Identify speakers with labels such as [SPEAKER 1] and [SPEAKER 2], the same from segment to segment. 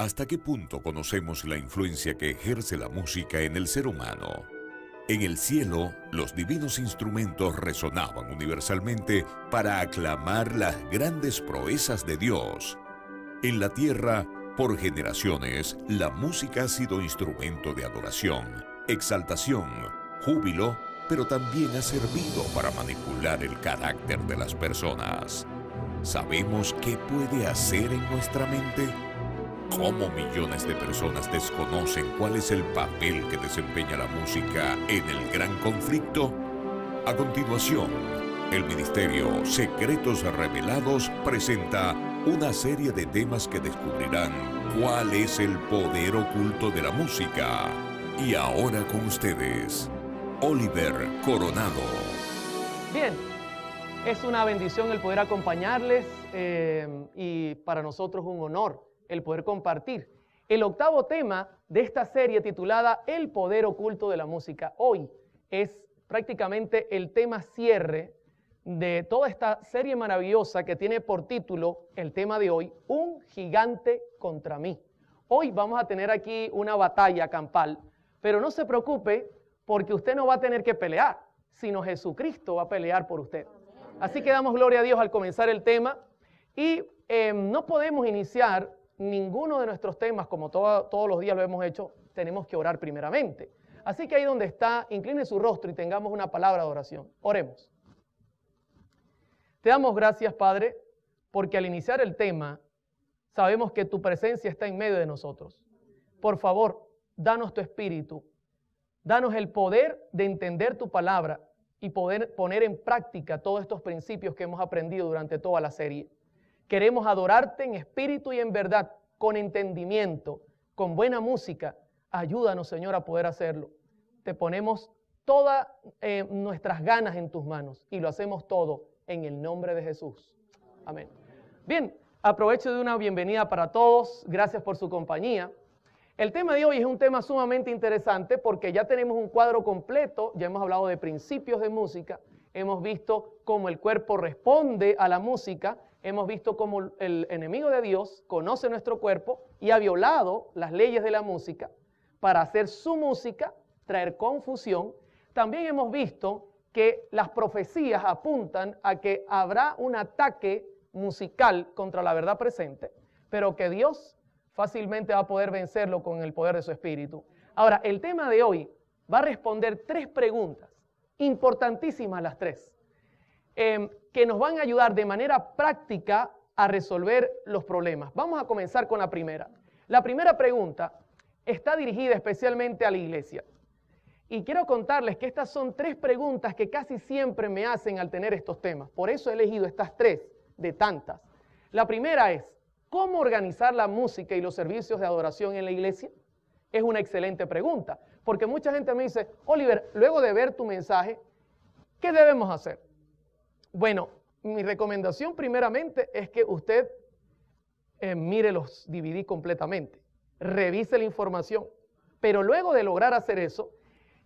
[SPEAKER 1] ¿Hasta qué punto conocemos la influencia que ejerce la música en el ser humano? En el cielo, los divinos instrumentos resonaban universalmente para aclamar las grandes proezas de Dios. En la tierra, por generaciones, la música ha sido instrumento de adoración, exaltación, júbilo, pero también ha servido para manipular el carácter de las personas. ¿Sabemos qué puede hacer en nuestra mente? cómo millones de personas desconocen cuál es el papel que desempeña la música en el gran conflicto? A continuación, el Ministerio Secretos Revelados presenta una serie de temas que descubrirán cuál es el poder oculto de la música. Y ahora con ustedes, Oliver Coronado. Bien, es una bendición el poder acompañarles eh, y para nosotros un honor el poder compartir. El octavo tema de esta serie titulada El poder oculto de la música hoy es prácticamente el tema cierre de toda esta serie maravillosa que tiene por título el tema de hoy, Un gigante contra mí. Hoy vamos a tener aquí una batalla campal, pero no se preocupe porque usted no va a tener que pelear, sino Jesucristo va a pelear por usted. Así que damos gloria a Dios al comenzar el tema y em, no podemos iniciar ninguno de nuestros temas, como todos los días lo hemos hecho, tenemos que orar primeramente. Así que ahí donde está, incline su rostro y tengamos una palabra de oración. Oremos. Te damos gracias, Padre, porque al iniciar el tema, sabemos que tu presencia está en medio de nosotros. Por favor, danos tu espíritu, danos el poder de entender tu palabra y poder poner en práctica todos estos principios que hemos aprendido durante toda la serie. Queremos adorarte en espíritu y en verdad, con entendimiento, con buena música. Ayúdanos, Señor, a poder hacerlo. Te ponemos todas eh, nuestras ganas en tus manos y lo hacemos todo en el nombre de Jesús. Amén. Bien, aprovecho de una bienvenida para todos. Gracias por su compañía. El tema de hoy es un tema sumamente interesante porque ya tenemos un cuadro completo, ya hemos hablado de principios de música, hemos visto cómo el cuerpo responde a la música, hemos visto cómo el enemigo de Dios conoce nuestro cuerpo y ha violado las leyes de la música para hacer su música, traer confusión. También hemos visto que las profecías apuntan a que habrá un ataque musical contra la verdad presente, pero que Dios fácilmente va a poder vencerlo con el poder de su espíritu. Ahora, el tema de hoy va a responder tres preguntas, importantísimas las tres. Em, que nos van a ayudar de manera práctica a resolver los problemas. Vamos a comenzar con la primera. La primera pregunta está dirigida especialmente a la iglesia. Y quiero contarles que estas son tres preguntas que casi siempre me hacen al tener estos temas. Por eso he elegido estas tres de tantas. La primera es, ¿cómo organizar la música y los servicios de adoración en la iglesia? Es una excelente pregunta, porque mucha gente me dice, Oliver, luego de ver tu mensaje, ¿qué debemos hacer? Bueno, mi recomendación primeramente es que usted eh, mire los DVD completamente, revise la información, pero luego de lograr hacer eso,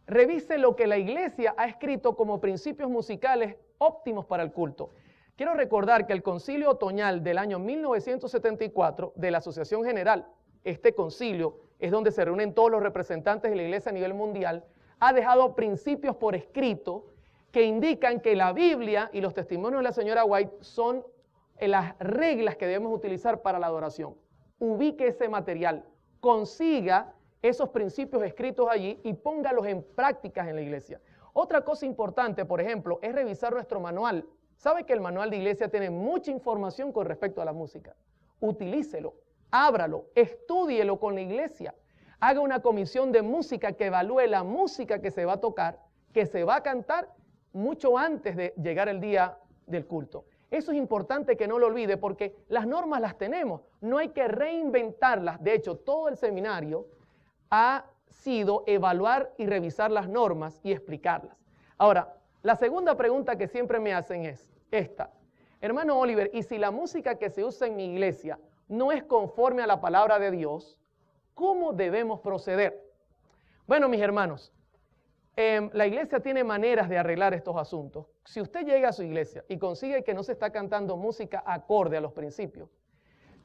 [SPEAKER 1] revise lo que la iglesia ha escrito como principios musicales óptimos para el culto. Quiero recordar que el concilio otoñal del año 1974 de la Asociación General, este concilio es donde se reúnen todos los representantes de la iglesia a nivel mundial, ha dejado principios por escrito que indican que la Biblia y los testimonios de la señora White son eh, las reglas que debemos utilizar para la adoración. Ubique ese material, consiga esos principios escritos allí y póngalos en prácticas en la iglesia. Otra cosa importante, por ejemplo, es revisar nuestro manual. ¿Sabe que el manual de iglesia tiene mucha información con respecto a la música? Utilícelo, ábralo, estúdielo con la iglesia. Haga una comisión de música que evalúe la música que se va a tocar, que se va a cantar mucho antes de llegar el día del culto. Eso es importante que no lo olvide porque las normas las tenemos, no hay que reinventarlas. De hecho, todo el seminario ha sido evaluar y revisar las normas y explicarlas. Ahora, la segunda pregunta que siempre me hacen es esta. Hermano Oliver, ¿y si la música que se usa en mi iglesia no es conforme a la palabra de Dios, cómo debemos proceder? Bueno, mis hermanos, Em, la iglesia tiene maneras de arreglar estos asuntos. Si usted llega a su iglesia y consigue que no se está cantando música acorde a los principios,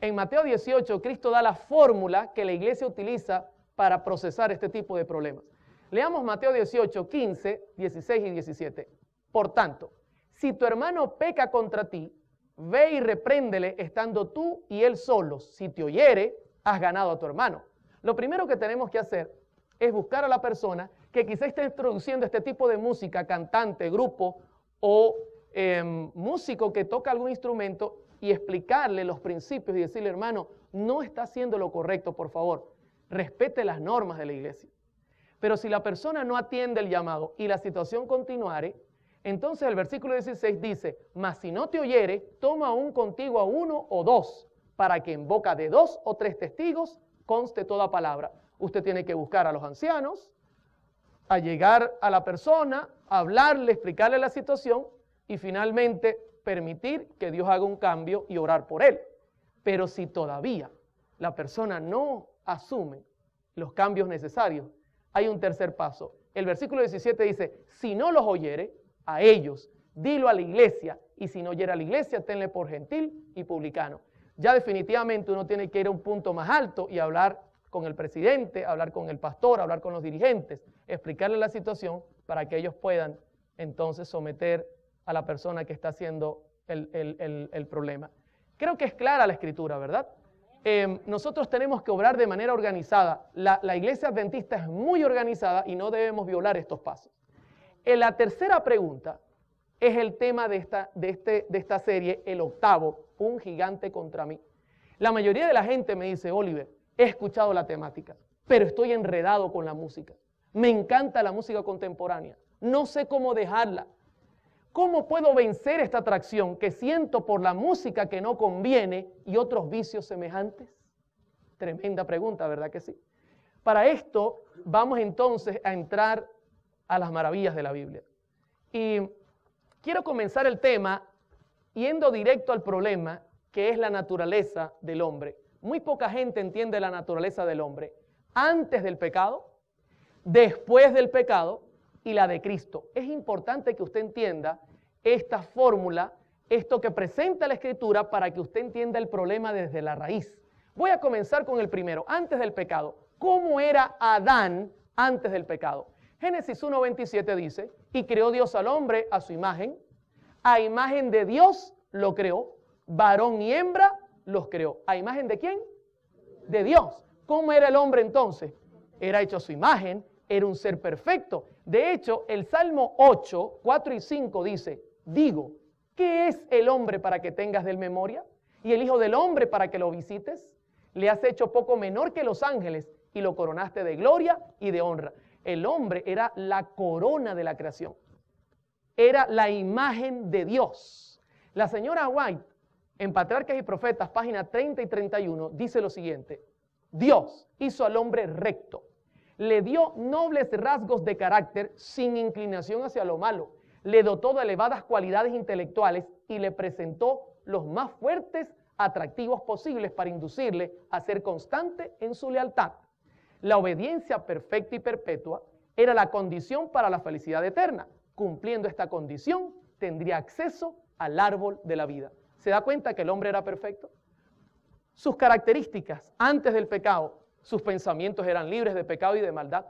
[SPEAKER 1] en Mateo 18 Cristo da la fórmula que la iglesia utiliza para procesar este tipo de problemas. Leamos Mateo 18, 15, 16 y 17. Por tanto, si tu hermano peca contra ti, ve y repréndele estando tú y él solos. Si te oyere, has ganado a tu hermano. Lo primero que tenemos que hacer es buscar a la persona que quizás esté introduciendo este tipo de música, cantante, grupo o em, músico que toca algún instrumento y explicarle los principios y decirle, hermano, no está haciendo lo correcto, por favor, respete las normas de la iglesia. Pero si la persona no atiende el llamado y la situación continuare, entonces el versículo 16 dice, mas si no te oyere, toma aún contigo a uno o dos, para que en boca de dos o tres testigos conste toda palabra. Usted tiene que buscar a los ancianos, a llegar a la persona, hablarle, explicarle la situación y finalmente permitir que Dios haga un cambio y orar por él. Pero si todavía la persona no asume los cambios necesarios, hay un tercer paso. El versículo 17 dice, si no los oyere a ellos, dilo a la iglesia, y si no oyere a la iglesia, tenle por gentil y publicano. Ya definitivamente uno tiene que ir a un punto más alto y hablar con el presidente, hablar con el pastor, hablar con los dirigentes, explicarle la situación para que ellos puedan entonces someter a la persona que está haciendo el, problema. Creo que es clara la escritura, ¿verdad? Em, nosotros tenemos que obrar de manera organizada. La, la iglesia adventista es muy organizada y no debemos violar estos pasos. En eh, la tercera pregunta es el tema de esta, de, este, de esta serie, el octavo, un gigante contra mí. La mayoría de la gente me dice, Oliver, He escuchado la temática, pero estoy enredado con la música. Me encanta la música contemporánea. No sé cómo dejarla. ¿Cómo puedo vencer esta atracción que siento por la música que no conviene y otros vicios semejantes? Tremenda pregunta, ¿verdad que sí? Para esto vamos entonces a entrar a las maravillas de la Biblia. Y quiero comenzar el tema yendo directo al problema que es la naturaleza del hombre muy poca gente entiende la naturaleza del hombre antes del pecado, después del pecado y la de Cristo. Es importante que usted entienda esta fórmula, esto que presenta la Escritura para que usted entienda el problema desde la raíz. Voy a comenzar con el primero, antes del pecado. ¿Cómo era Adán antes del pecado? Génesis 1.27 dice, y creó Dios al hombre a su imagen, a imagen de Dios lo creó, varón y hembra los creó. ¿A imagen de quién? De Dios. ¿Cómo era el hombre entonces? Era hecho a su imagen, era un ser perfecto. De hecho, el Salmo 8, 4 y 5 dice, digo, ¿qué es el hombre para que tengas del memoria? ¿Y el Hijo del Hombre para que lo visites? Le has hecho poco menor que los ángeles y lo coronaste de gloria y de honra. El hombre era la corona de la creación. Era la imagen de Dios. La señora White en Patriarcas y Profetas, página 30 y 31, dice lo siguiente. Dios hizo al hombre recto. Le dio nobles rasgos de carácter sin inclinación hacia lo malo. Le dotó de elevadas cualidades intelectuales y le presentó los más fuertes atractivos posibles para inducirle a ser constante en su lealtad. La obediencia perfecta y perpetua era la condición para la felicidad eterna. Cumpliendo esta condición, tendría acceso al árbol de la vida. ¿Se da cuenta que el hombre era perfecto? Sus características antes del pecado, sus pensamientos eran libres de pecado y de maldad.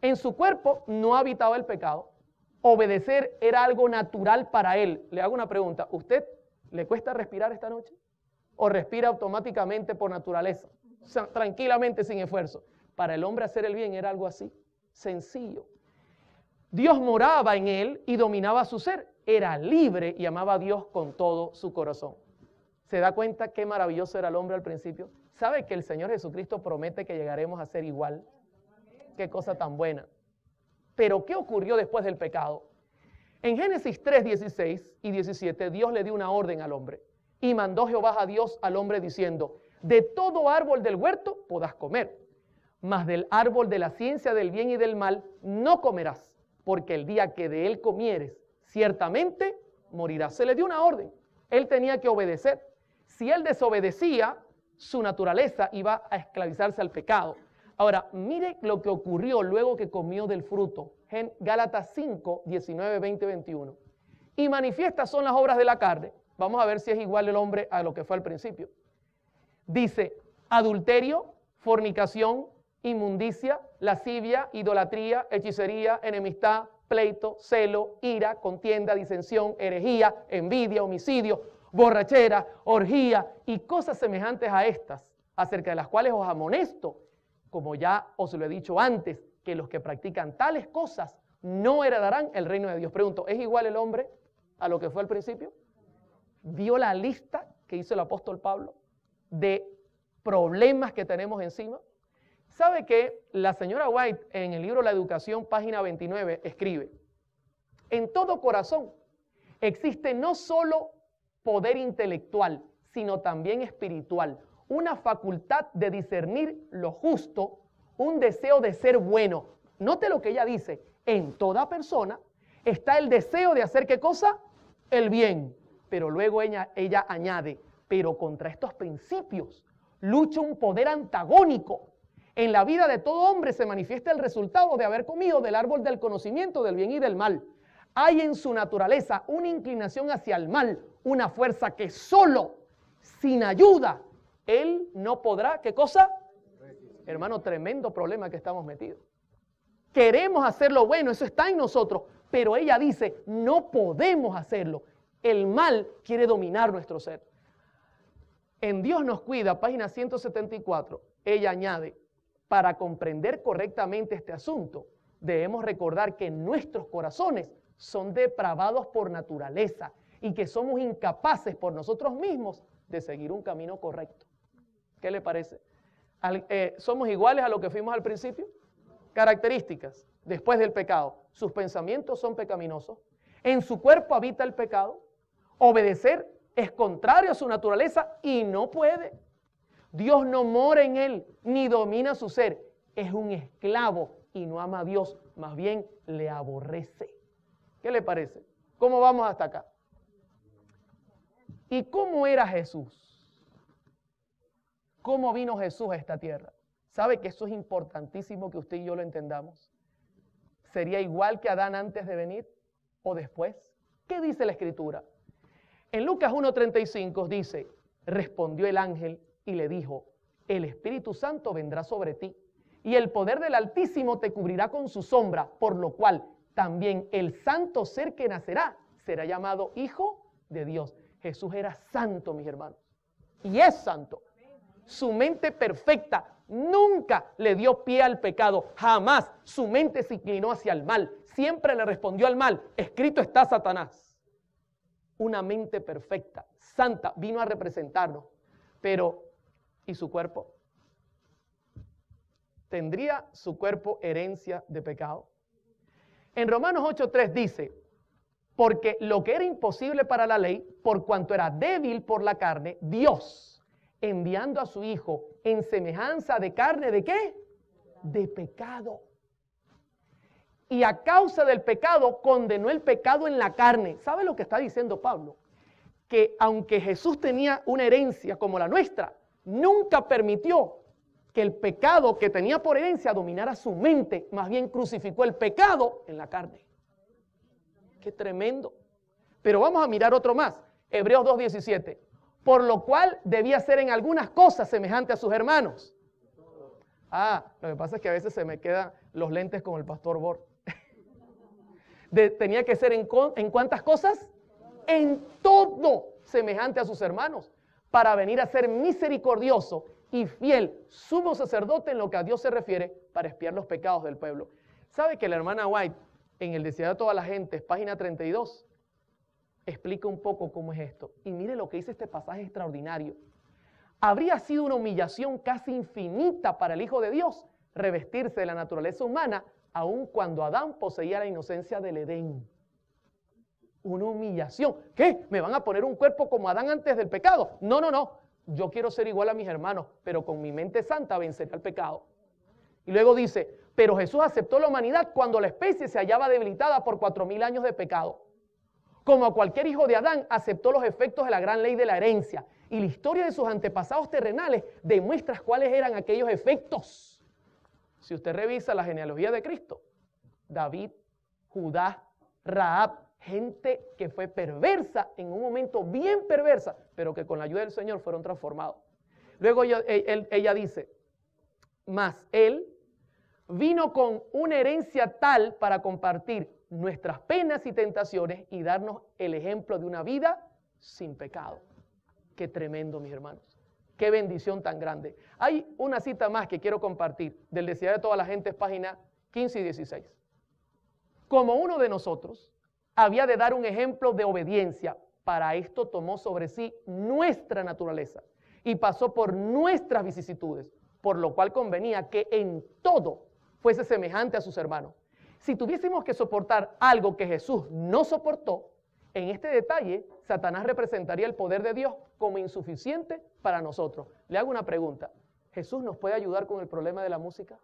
[SPEAKER 1] En su cuerpo no habitaba el pecado. Obedecer era algo natural para él. Le hago una pregunta. ¿Usted le cuesta respirar esta noche? ¿O respira automáticamente por naturaleza? tranquilamente, sin esfuerzo. Para el hombre hacer el bien era algo así, sencillo. Dios moraba en él y dominaba su ser. Era libre y amaba a Dios con todo su corazón. ¿Se da cuenta qué maravilloso era el hombre al principio? ¿Sabe que el Señor Jesucristo promete que llegaremos a ser igual? Qué cosa tan buena. Pero ¿qué ocurrió después del pecado? En Génesis 3, 16 y 17, Dios le dio una orden al hombre. Y mandó Jehová a Dios al hombre diciendo, de todo árbol del huerto podás comer, mas del árbol de la ciencia del bien y del mal no comerás porque el día que de él comieres, ciertamente morirás. Se le dio una orden. Él tenía que obedecer. Si él desobedecía, su naturaleza iba a esclavizarse al pecado. Ahora, mire lo que ocurrió luego que comió del fruto. En Gálatas 5, 19, 20, 21. Y manifiestas son las obras de la carne. Vamos a ver si es igual el hombre a lo que fue al principio. Dice, adulterio, fornicación, inmundicia, lascivia, idolatría, hechicería, enemistad, pleito, celo, ira, contienda, disensión, herejía, envidia, homicidio, borrachera, orgía y cosas semejantes a estas, acerca de las cuales os amonesto, como ya os lo he dicho antes, que los que practican tales cosas no heredarán el reino de Dios. Pregunto, ¿es igual el hombre a lo que fue al principio? ¿Vio la lista que hizo el apóstol Pablo de problemas que tenemos encima? ¿Sabe que la señora White en el libro La Educación, página 29, escribe, en todo corazón existe no solo poder intelectual, sino también espiritual, una facultad de discernir lo justo, un deseo de ser bueno. Note lo que ella dice, en toda persona está el deseo de hacer qué cosa? El bien. Pero luego ella, ella añade, pero contra estos principios lucha un poder antagónico en la vida de todo hombre se manifiesta el resultado de haber comido del árbol del conocimiento del bien y del mal. Hay en su naturaleza una inclinación hacia el mal, una fuerza que solo, sin ayuda, él no podrá. ¿Qué cosa? Hermano, tremendo problema que estamos metidos. Queremos hacer lo bueno, eso está en nosotros, pero ella dice, no podemos hacerlo. El mal quiere dominar nuestro ser. En Dios nos cuida, página 174, ella añade, para comprender correctamente este asunto, debemos recordar que nuestros corazones son depravados por naturaleza y que somos incapaces por nosotros mismos de seguir un camino correcto. ¿Qué le parece? Eh, ¿Somos iguales a lo que fuimos al principio? Características. Después del pecado, sus pensamientos son pecaminosos. En su cuerpo habita el pecado. Obedecer es contrario a su naturaleza y no puede. Dios no mora en él ni domina su ser. Es un esclavo y no ama a Dios, más bien le aborrece. ¿Qué le parece? ¿Cómo vamos hasta acá? ¿Y cómo era Jesús? ¿Cómo vino Jesús a esta tierra? ¿Sabe que eso es importantísimo que usted y yo lo entendamos? ¿Sería igual que Adán antes de venir o después? ¿Qué dice la Escritura? En Lucas 1.35 dice, respondió el ángel y le dijo, el Espíritu Santo vendrá sobre ti y el poder del Altísimo te cubrirá con su sombra, por lo cual también el santo ser que nacerá será llamado Hijo de Dios. Jesús era santo, mis hermanos, y es santo. Su mente perfecta nunca le dio pie al pecado, jamás su mente se inclinó hacia el mal, siempre le respondió al mal, escrito está Satanás. Una mente perfecta, santa, vino a representarnos, pero y su cuerpo? ¿Tendría su cuerpo herencia de pecado? En Romanos 8.3 dice, porque lo que era imposible para la ley, por cuanto era débil por la carne, Dios, enviando a su Hijo en semejanza de carne, ¿de qué? De pecado. Y a causa del pecado condenó el pecado en la carne. ¿Sabe lo que está diciendo Pablo? Que aunque Jesús tenía una herencia como la nuestra, nunca permitió que el pecado que tenía por herencia dominara su mente, más bien crucificó el pecado en la carne. Qué tremendo. Pero vamos a mirar otro más, Hebreos 2.17, por lo cual debía ser en algunas cosas semejante a sus hermanos. Ah, lo que pasa es que a veces se me quedan los lentes con el pastor Bor. tenía que ser en cuántas cosas? En todo semejante a sus hermanos para venir a ser misericordioso y fiel sumo sacerdote en lo que a Dios se refiere para espiar los pecados del pueblo. ¿Sabe que la hermana White en El Deseado de toda la gente, página 32, explica un poco cómo es esto? Y mire lo que dice este pasaje extraordinario. Habría sido una humillación casi infinita para el Hijo de Dios revestirse de la naturaleza humana, aun cuando Adán poseía la inocencia del Edén una humillación. ¿Qué? ¿Me van a poner un cuerpo como Adán antes del pecado? No, no, no. Yo quiero ser igual a mis hermanos, pero con mi mente santa venceré al pecado. Y luego dice, pero Jesús aceptó la humanidad cuando la especie se hallaba debilitada por cuatro mil años de pecado. Como cualquier hijo de Adán, aceptó los efectos de la gran ley de la herencia. Y la historia de sus antepasados terrenales demuestra cuáles eran aquellos efectos. Si usted revisa la genealogía de Cristo, David, Judá, Raab, gente que fue perversa en un momento bien perversa, pero que con la ayuda del Señor fueron transformados. Luego e, ella, dice, mas él vino con una herencia tal para compartir nuestras penas y tentaciones y darnos el ejemplo de una vida sin pecado. Qué tremendo, mis hermanos. Qué bendición tan grande. Hay una cita más que quiero compartir del Desear de toda la gente, página 15 y 16. Como uno de nosotros había de dar un ejemplo de obediencia. Para esto tomó sobre sí nuestra naturaleza y pasó por nuestras vicisitudes, por lo cual convenía que en todo fuese semejante a sus hermanos. Si tuviésemos que soportar algo que Jesús no soportó, en este detalle, Satanás representaría el poder de Dios como insuficiente para nosotros. Le hago una pregunta. ¿Jesús nos puede ayudar con el problema de la música?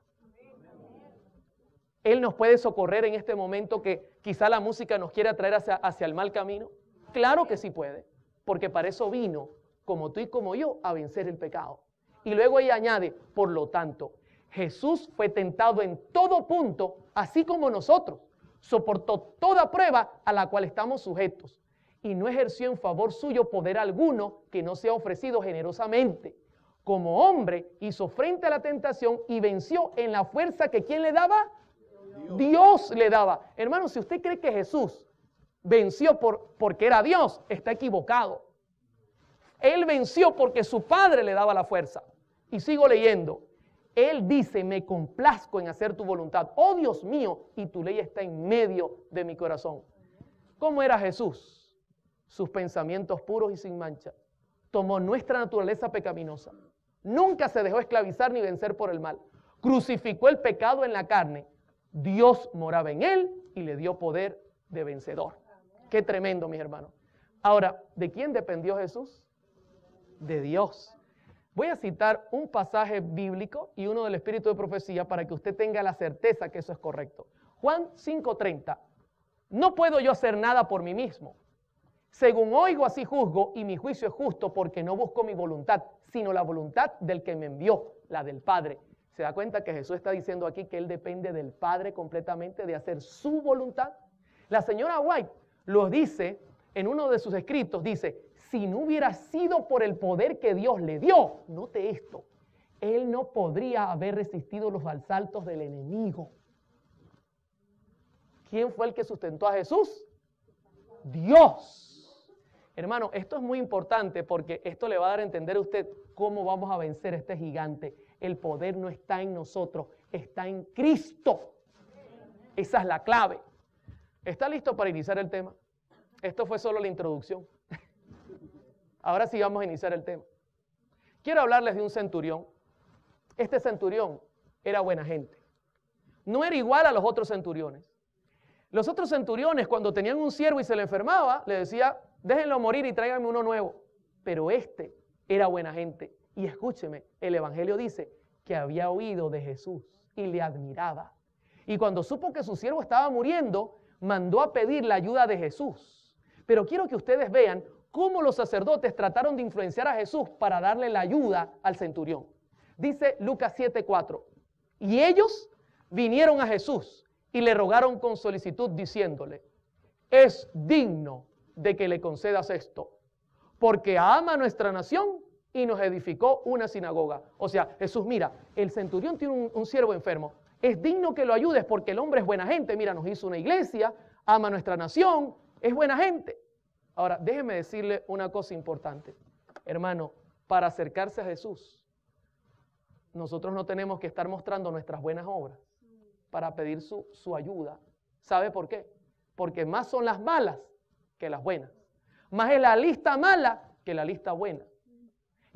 [SPEAKER 1] Él nos puede socorrer en este momento que quizá la música nos quiere traer hacia, hacia el mal camino. Claro que sí puede, porque para eso vino, como tú y como yo, a vencer el pecado. Y luego ella añade, por lo tanto, Jesús fue tentado en todo punto, así como nosotros. Soportó toda prueba a la cual estamos sujetos y no ejerció en favor suyo poder alguno que no sea ofrecido generosamente. Como hombre hizo frente a la tentación y venció en la fuerza que quien le daba, Dios le daba. Hermano, si usted cree que Jesús venció por, porque era Dios, está equivocado. Él venció porque su Padre le daba la fuerza. Y sigo leyendo. Él dice, me complazco en hacer tu voluntad. Oh Dios mío, y tu ley está en medio de mi corazón. ¿Cómo era Jesús? Sus pensamientos puros y sin mancha. Tomó nuestra naturaleza pecaminosa. Nunca se dejó esclavizar ni vencer por el mal. Crucificó el pecado en la carne Dios moraba en él y le dio poder de vencedor. Qué tremendo, mis hermanos. Ahora, ¿de quién dependió Jesús? De Dios. Voy a citar un pasaje bíblico y uno del Espíritu de Profecía para que usted tenga la certeza que eso es correcto. Juan 5:30. No puedo yo hacer nada por mí mismo. Según oigo, así juzgo, y mi juicio es justo porque no busco mi voluntad, sino la voluntad del que me envió, la del Padre se da cuenta que Jesús está diciendo aquí que él depende del Padre completamente de hacer su voluntad. La señora White lo dice en uno de sus escritos, dice, si no hubiera sido por el poder que Dios le dio, note esto, él no podría haber resistido los asaltos del enemigo. ¿Quién fue el que sustentó a Jesús? Dios. Hermano, esto es muy importante porque esto le va a dar a entender a usted cómo vamos a vencer a este gigante el poder no está en nosotros, está en Cristo. Esa es la clave. ¿Está listo para iniciar el tema? Esto fue solo la introducción. Ahora sí vamos a iniciar el tema. Quiero hablarles de un centurión. Este centurión era buena gente. No era igual a los otros centuriones. Los otros centuriones, cuando tenían un siervo y se le enfermaba, le decía, déjenlo morir y tráiganme uno nuevo. Pero este era buena gente. Y escúcheme, el Evangelio dice que había oído de Jesús y le admiraba. Y cuando supo que su siervo estaba muriendo, mandó a pedir la ayuda de Jesús. Pero quiero que ustedes vean cómo los sacerdotes trataron de influenciar a Jesús para darle la ayuda al centurión. Dice Lucas 7:4, y ellos vinieron a Jesús y le rogaron con solicitud diciéndole, es digno de que le concedas esto, porque ama nuestra nación y nos edificó una sinagoga. O sea, Jesús, mira, el centurión tiene un, siervo enfermo. Es digno que lo ayudes porque el hombre es buena gente. Mira, nos hizo una iglesia, ama nuestra nación, es buena gente. Ahora, déjeme decirle una cosa importante. Hermano, para acercarse a Jesús, nosotros no tenemos que estar mostrando nuestras buenas obras para pedir su, su, ayuda. ¿Sabe por qué? Porque más son las malas que las buenas. Más es la lista mala que la lista buena.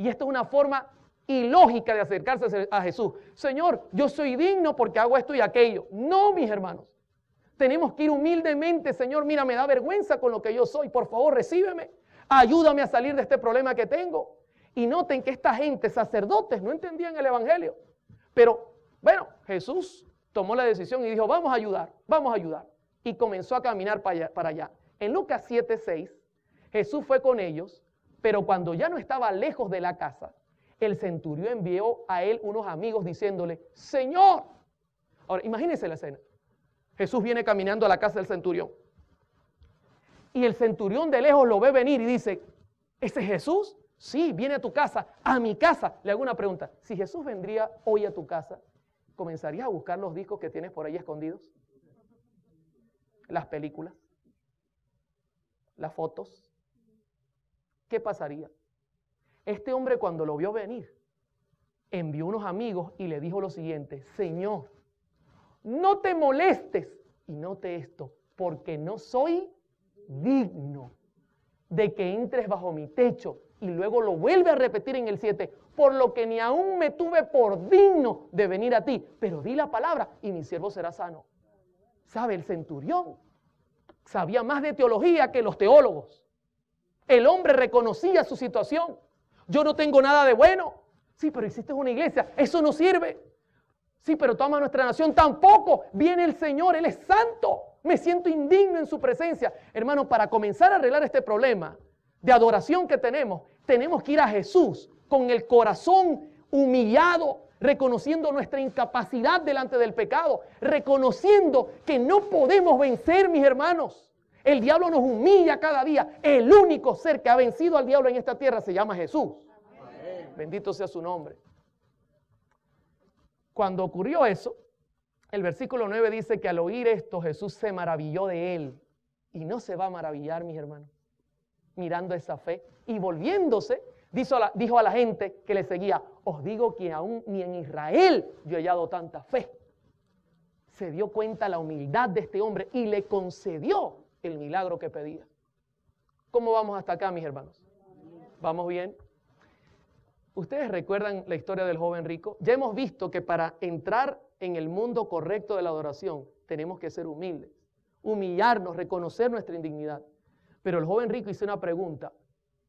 [SPEAKER 1] Y esta es una forma ilógica de acercarse a Jesús. Señor, yo soy digno porque hago esto y aquello. No, mis hermanos. Tenemos que ir humildemente, Señor, mira, me da vergüenza con lo que yo soy. Por favor, recíbeme. Ayúdame a salir de este problema que tengo. Y noten que esta gente, sacerdotes, no entendían el Evangelio. Pero, bueno, Jesús tomó la decisión y dijo, vamos a ayudar, vamos a ayudar. Y comenzó a caminar para allá. Para allá. En Lucas 7, 6, Jesús fue con ellos pero cuando ya no estaba lejos de la casa, el centurión envió a él unos amigos diciéndole, Señor. Ahora, imagínense la escena. Jesús viene caminando a la casa del centurión. Y el centurión de lejos lo ve venir y dice, ¿ese es Jesús? Sí, viene a tu casa, a mi casa. Le hago una pregunta. Si Jesús vendría hoy a tu casa, ¿comenzarías a buscar los discos que tienes por ahí escondidos? Las películas, las fotos, ¿qué pasaría? Este hombre cuando lo vio venir, envió unos amigos y le dijo lo siguiente, Señor, no te molestes y note esto, porque no soy digno de que entres bajo mi techo. Y luego lo vuelve a repetir en el 7, por lo que ni aún me tuve por digno de venir a ti, pero di la palabra y mi siervo será sano. ¿Sabe el centurión? Sabía más de teología que los teólogos. El hombre reconocía su situación. Yo no tengo nada de bueno. Sí, pero hiciste una iglesia. Eso no sirve. Sí, pero toma nuestra nación tampoco. Viene el Señor, Él es santo. Me siento indigno en su presencia. Hermano, para comenzar a arreglar este problema de adoración que tenemos, tenemos que ir a Jesús con el corazón humillado, reconociendo nuestra incapacidad delante del pecado, reconociendo que no podemos vencer, mis hermanos. El diablo nos humilla cada día. El único ser que ha vencido al diablo en esta tierra se llama Jesús. Bendito sea su nombre. Cuando ocurrió eso, el versículo 9 dice que al oír esto Jesús se maravilló de él. Y no se va a maravillar, mis hermanos, mirando esa fe. Y volviéndose, dijo a la, dijo a la gente que le seguía, os digo que aún ni en Israel yo he hallado tanta fe. Se dio cuenta la humildad de este hombre y le concedió el milagro que pedía. ¿Cómo vamos hasta acá, mis hermanos? ¿Vamos bien? ¿Ustedes recuerdan la historia del joven rico? Ya hemos visto que para entrar en el mundo correcto de la adoración tenemos que ser humildes, humillarnos, reconocer nuestra indignidad. Pero el joven rico hizo una pregunta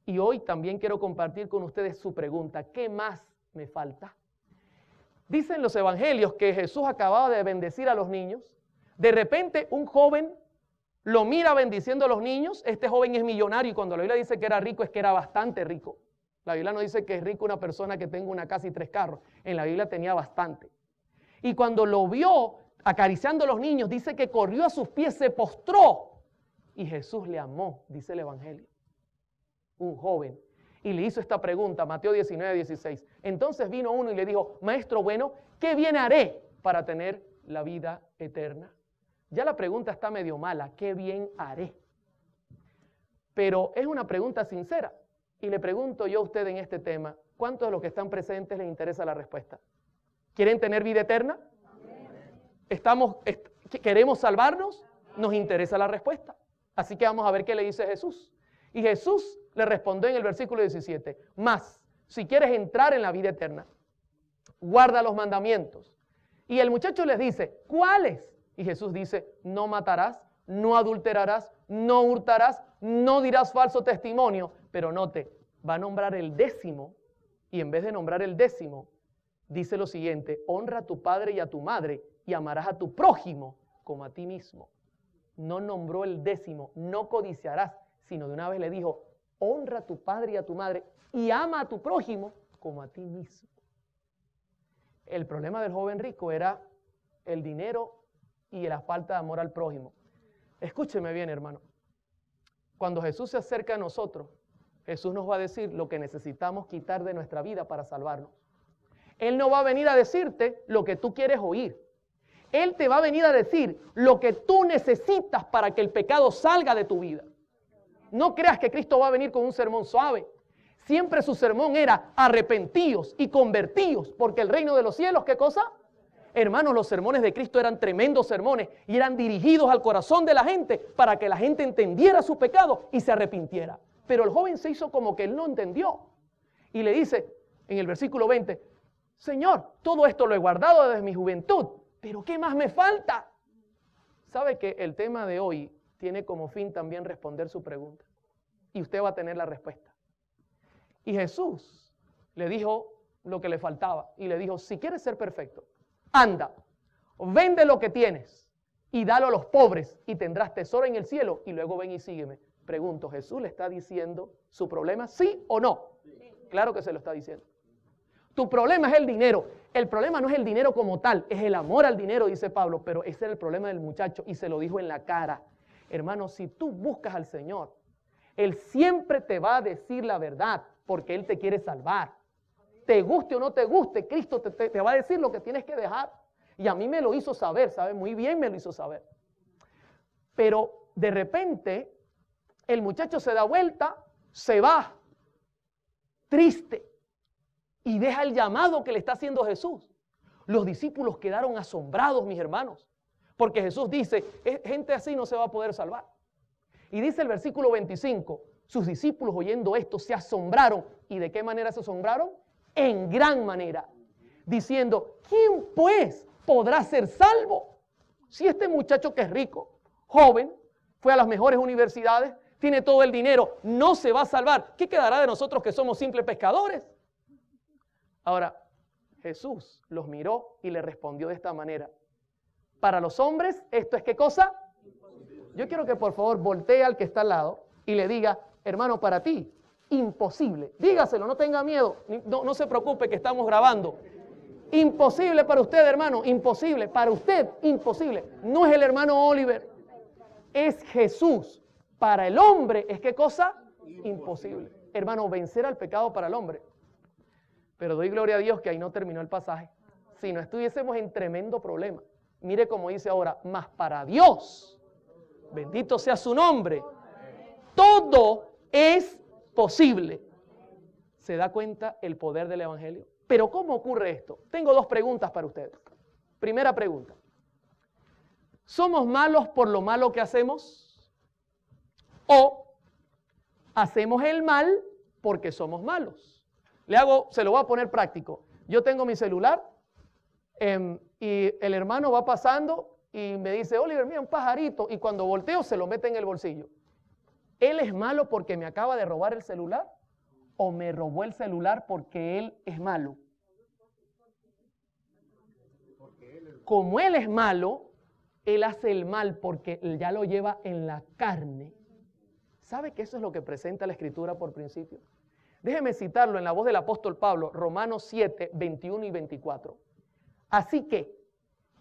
[SPEAKER 1] y hoy también quiero compartir con ustedes su pregunta. ¿Qué más me falta? Dicen los evangelios que Jesús acababa de bendecir a los niños. De repente un joven lo mira bendiciendo a los niños. Este joven es millonario y cuando la Biblia dice que era rico es que era bastante rico. La Biblia no dice que es rico una persona que tenga una casa y tres carros. En la Biblia tenía bastante. Y cuando lo vio acariciando a los niños, dice que corrió a sus pies, se postró. Y Jesús le amó, dice el Evangelio. Un joven. Y le hizo esta pregunta, Mateo 19, 16. Entonces vino uno y le dijo, Maestro bueno, ¿qué bien haré para tener la vida eterna? Ya la pregunta está medio mala, ¿qué bien haré? Pero es una pregunta sincera. Y le pregunto yo a usted en este tema, ¿cuántos de los que están presentes les interesa la respuesta? ¿Quieren tener vida eterna? ¿Estamos, ¿Queremos salvarnos? Nos interesa la respuesta. Así que vamos a ver qué le dice Jesús. Y Jesús le respondió en el versículo 17, más, si quieres entrar en la vida eterna, guarda los mandamientos. Y el muchacho les dice, ¿cuáles? Y Jesús dice, no matarás, no adulterarás, no hurtarás, no dirás falso testimonio. Pero note, va a nombrar el décimo y en vez de nombrar el décimo, dice lo siguiente, honra a tu padre y a tu madre y amarás a tu prójimo como a ti mismo. No nombró el décimo, no codiciarás, sino de una vez le dijo, honra a tu padre y a tu madre y ama a tu prójimo como a ti mismo. El problema del joven rico era el dinero y la falta de amor al prójimo. Escúcheme bien, hermano. Cuando Jesús se acerca a nosotros, Jesús nos va a decir lo que necesitamos quitar de nuestra vida para salvarnos. Él no va a venir a decirte lo que tú quieres oír. Él te va a venir a decir lo que tú necesitas para que el pecado salga de tu vida. No creas que Cristo va a venir con un sermón suave. Siempre su sermón era arrepentíos y convertíos, porque el reino de los cielos, ¿qué cosa? Hermanos, los sermones de Cristo eran tremendos sermones y eran dirigidos al corazón de la gente para que la gente entendiera su pecado y se arrepintiera. Pero el joven se hizo como que él no entendió. Y le dice en el versículo 20, Señor, todo esto lo he guardado desde mi juventud, pero ¿qué más me falta? ¿Sabe que el tema de hoy tiene como fin también responder su pregunta? Y usted va a tener la respuesta. Y Jesús le dijo lo que le faltaba y le dijo, si quieres ser perfecto, Anda, vende lo que tienes y dalo a los pobres y tendrás tesoro en el cielo y luego ven y sígueme. Pregunto, ¿Jesús le está diciendo su problema sí o no? Claro que se lo está diciendo. Tu problema es el dinero. El problema no es el dinero como tal, es el amor al dinero, dice Pablo, pero ese era el problema del muchacho y se lo dijo en la cara. Hermano, si tú buscas al Señor, Él siempre te va a decir la verdad porque Él te quiere salvar te guste o no te guste, Cristo te, va a decir lo que tienes que dejar. Y a mí me lo hizo saber, ¿sabe? Muy bien me lo hizo saber. Pero de repente el muchacho se da vuelta, se va, triste, y deja el llamado que le está haciendo Jesús. Los discípulos quedaron asombrados, mis hermanos, porque Jesús dice, e, gente así no se va a poder salvar. Y dice el versículo 25, sus discípulos oyendo esto se asombraron. ¿Y de qué manera se asombraron? en gran manera, diciendo, ¿quién pues podrá ser salvo? Si este muchacho que es rico, joven, fue a las mejores universidades, tiene todo el dinero, no se va a salvar, ¿qué quedará de nosotros que somos simples pescadores? Ahora, Jesús los miró y le respondió de esta manera. Para los hombres, ¿esto es qué cosa? Yo quiero que por favor voltee al que está al lado y le diga, hermano, para ti, imposible. Dígaselo, no tenga miedo, no, se preocupe que estamos grabando. Imposible para usted, hermano, imposible. Para usted, imposible. No es el hermano Oliver, es Jesús. Para el hombre es qué cosa? Imposible. Hermano, vencer al pecado para el hombre. Pero doy gloria a Dios que ahí no terminó el pasaje. Si no estuviésemos en tremendo problema. Mire cómo dice ahora, mas para Dios, bendito sea su nombre, todo es posible. ¿Se da cuenta el poder del Evangelio? Pero ¿cómo ocurre esto? Tengo dos preguntas para ustedes, Primera pregunta. ¿Somos malos por lo malo que hacemos? ¿O hacemos el mal porque somos malos? Le hago, se lo voy a poner práctico. Yo tengo mi celular em, y el hermano va pasando y me dice, Oliver, mira un pajarito. Y cuando volteo se lo mete en el bolsillo. ¿Él es malo porque me acaba de robar el celular? ¿O me robó el celular porque él es malo? Como él es malo, él hace el mal porque ya lo lleva en la carne. ¿Sabe que eso es lo que presenta la escritura por principio? Déjeme citarlo en la voz del apóstol Pablo, Romanos 7, 21 y 24. Así que,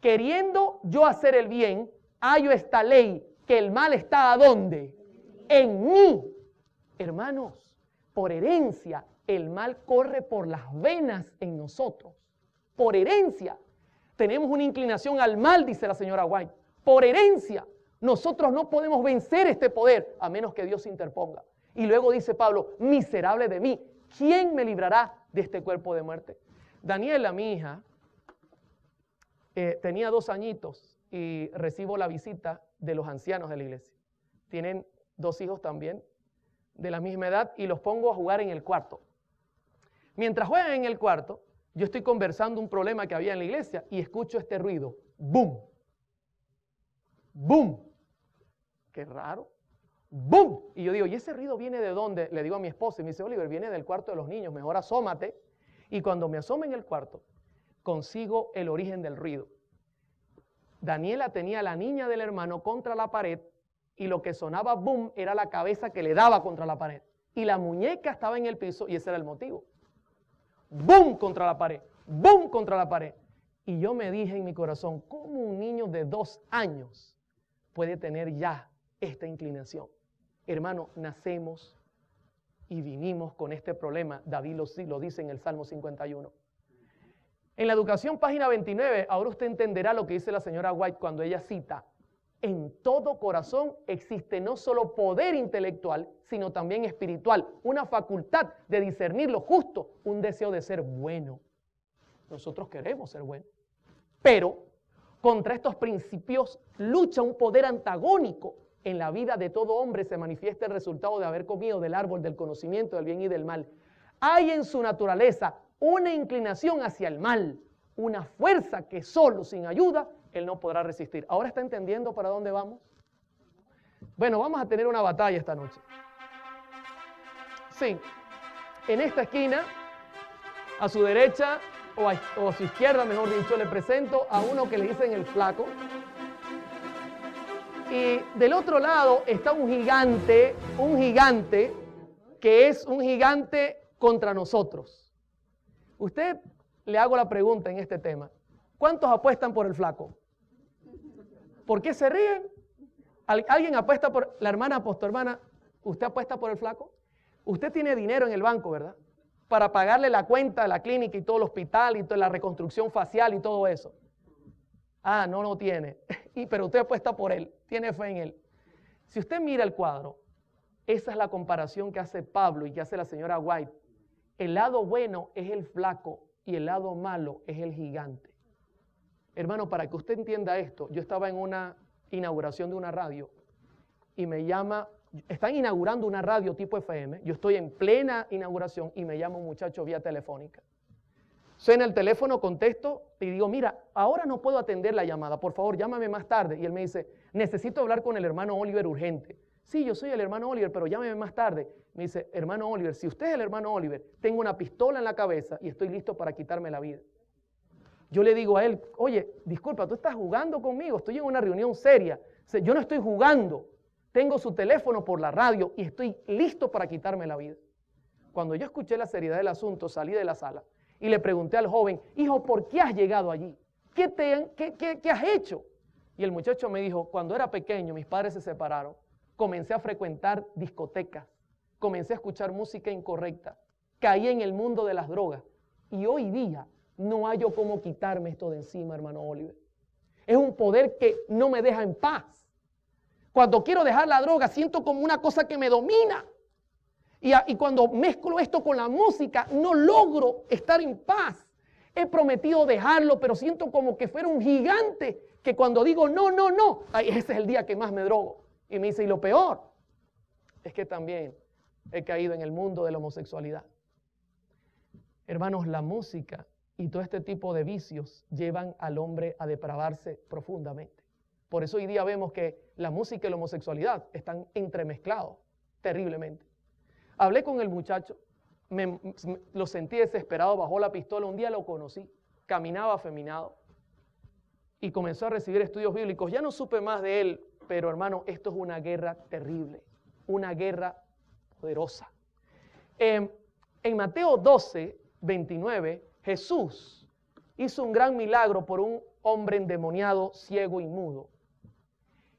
[SPEAKER 1] queriendo yo hacer el bien, hallo esta ley, que el mal está a dónde? en mí. Hermanos, por herencia el mal corre por las venas en nosotros. Por herencia tenemos una inclinación al mal, dice la señora White. Por herencia nosotros no podemos vencer este poder a menos que Dios interponga. Y luego dice Pablo, miserable de mí, ¿quién me librará de este cuerpo de muerte? Daniela, mi hija, eh, tenía dos añitos y recibo la visita de los ancianos de la iglesia. Tienen dos hijos también de la misma edad, y los pongo a jugar en el cuarto. Mientras juegan en el cuarto, yo estoy conversando un problema que había en la iglesia y escucho este ruido. ¡Bum! ¡Bum! Qué raro. ¡Bum! Y yo digo, ¿y ese ruido viene de dónde? Le digo a mi esposa y me dice, Oliver, viene del cuarto de los niños, mejor asómate. Y cuando me asome en el cuarto, consigo el origen del ruido. Daniela tenía la niña del hermano contra la pared y lo que sonaba boom era la cabeza que le daba contra la pared. Y la muñeca estaba en el piso y ese era el motivo. Boom contra la pared, boom contra la pared. Y yo me dije en mi corazón, ¿cómo un niño de dos años puede tener ya esta inclinación? Hermano, nacemos y vinimos con este problema. David lo, lo dice en el Salmo 51. En la educación, página 29, ahora usted entenderá lo que dice la señora White cuando ella cita en todo corazón existe no solo poder intelectual, sino también espiritual, una facultad de discernir lo justo, un deseo de ser bueno. Nosotros queremos ser buenos, pero contra estos principios lucha un poder antagónico. En la vida de todo hombre se manifiesta el resultado de haber comido del árbol del conocimiento del bien y del mal. Hay en su naturaleza una inclinación hacia el mal, una fuerza que solo sin ayuda él no podrá resistir. ¿Ahora está entendiendo para dónde vamos? Bueno, vamos a tener una batalla esta noche. Sí, en esta esquina, a su derecha o a, su izquierda, mejor dicho, le presento a uno que le dicen el flaco. Y del otro lado está un gigante, un gigante que es un gigante contra nosotros. Usted le hago la pregunta en este tema. ¿Cuántos apuestan por el flaco? ¿Por qué se ríen? ¿Alguien apuesta por la hermana apostó hermana? ¿Usted apuesta por el flaco? Usted tiene dinero en el banco, ¿verdad? Para pagarle la cuenta de la clínica y todo el hospital y toda la reconstrucción facial y todo eso. Ah, no lo no tiene. Y, pero usted apuesta por él, tiene fe en él. Si usted mira el cuadro, esa es la comparación que hace Pablo y que hace la señora White. El lado bueno es el flaco y el lado malo es el gigante. Hermano, para que usted entienda esto, yo estaba en una inauguración de una radio y me llama, están inaugurando una radio tipo FM, yo estoy en plena inauguración y me llama un muchacho vía telefónica. en el teléfono, contesto y digo, mira, ahora no puedo atender la llamada, por favor, llámame más tarde. Y él me dice, necesito hablar con el hermano Oliver urgente. Sí, yo soy el hermano Oliver, pero llámeme más tarde. Me dice, hermano Oliver, si usted es el hermano Oliver, tengo una pistola en la cabeza y estoy listo para quitarme la vida yo le digo a él, oye, disculpa, tú estás jugando conmigo, estoy en una reunión seria, yo no estoy jugando, tengo su teléfono por la radio y estoy listo para quitarme la vida. Cuando yo escuché la seriedad del asunto, salí de la sala y le pregunté al joven, hijo, ¿por qué has llegado allí? ¿Qué, te qué, has hecho? Y el muchacho me dijo, cuando era pequeño mis padres se separaron, comencé a frecuentar discotecas, comencé a escuchar música incorrecta, caí en el mundo de las drogas y hoy día no hay cómo quitarme esto de encima, hermano Oliver. Es un poder que no me deja en paz. Cuando quiero dejar la droga, siento como una cosa que me domina. Y, cuando mezclo esto con la música, no logro estar en paz. He prometido dejarlo, pero siento como que fuera un gigante que cuando digo no, no, no, ese es el día que más me drogo. Y me dice, y lo peor es que también he caído en el mundo de la homosexualidad. Hermanos, la música y todo este tipo de vicios llevan al hombre a depravarse profundamente. Por eso hoy día vemos que la música y la homosexualidad están entremezclados terriblemente. Hablé con el muchacho, lo sentí desesperado, bajó la pistola, un día lo conocí, caminaba afeminado y comenzó a recibir estudios bíblicos. Ya no supe más de él, pero hermano, esto es una guerra terrible, una guerra poderosa. Em, en Mateo 12, 29, Jesús hizo un gran milagro por un hombre endemoniado, ciego y mudo.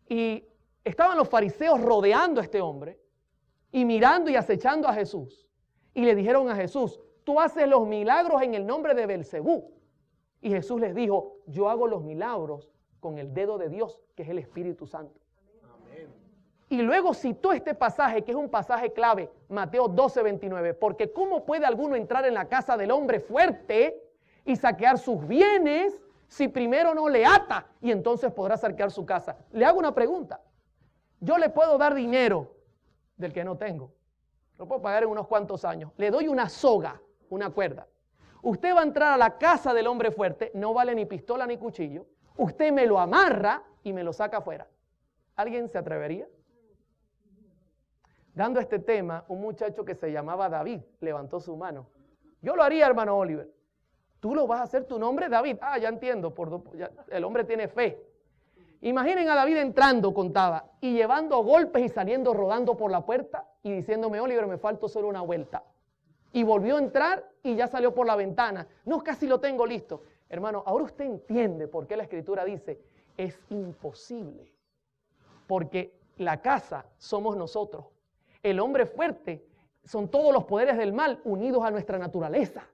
[SPEAKER 1] Y estaban los fariseos rodeando a este hombre y mirando y acechando a Jesús. Y le dijeron a Jesús, tú haces los milagros en el nombre de Belcebú. Y Jesús les dijo, yo hago los milagros con el dedo de Dios, que es el Espíritu Santo. Y luego citó este pasaje, que es un pasaje clave, Mateo 12, 29, porque ¿cómo puede alguno entrar en la casa del hombre fuerte y saquear sus bienes si primero no le ata y entonces podrá saquear su casa? Le hago una pregunta. Yo le puedo dar dinero del que no tengo. Lo puedo pagar en unos cuantos años. Le doy una soga, una cuerda. Usted va a entrar a la casa del hombre fuerte, no vale ni pistola ni cuchillo. Usted me lo amarra y me lo saca afuera. ¿Alguien se atrevería? Dando este tema, un muchacho que se llamaba David levantó su mano. Yo lo haría, hermano Oliver. Tú lo vas a hacer tu nombre, David. Ah, ya entiendo. Por, el hombre tiene fe. Imaginen a David entrando, contaba, y llevando golpes y saliendo rodando por la puerta y diciéndome, Oliver, me faltó solo una vuelta. Y volvió a entrar y ya salió por la ventana. No, casi lo tengo listo. Hermano, ahora usted entiende por qué la escritura dice, es imposible. Porque la casa somos nosotros. El hombre fuerte son todos los poderes del mal unidos a nuestra naturaleza.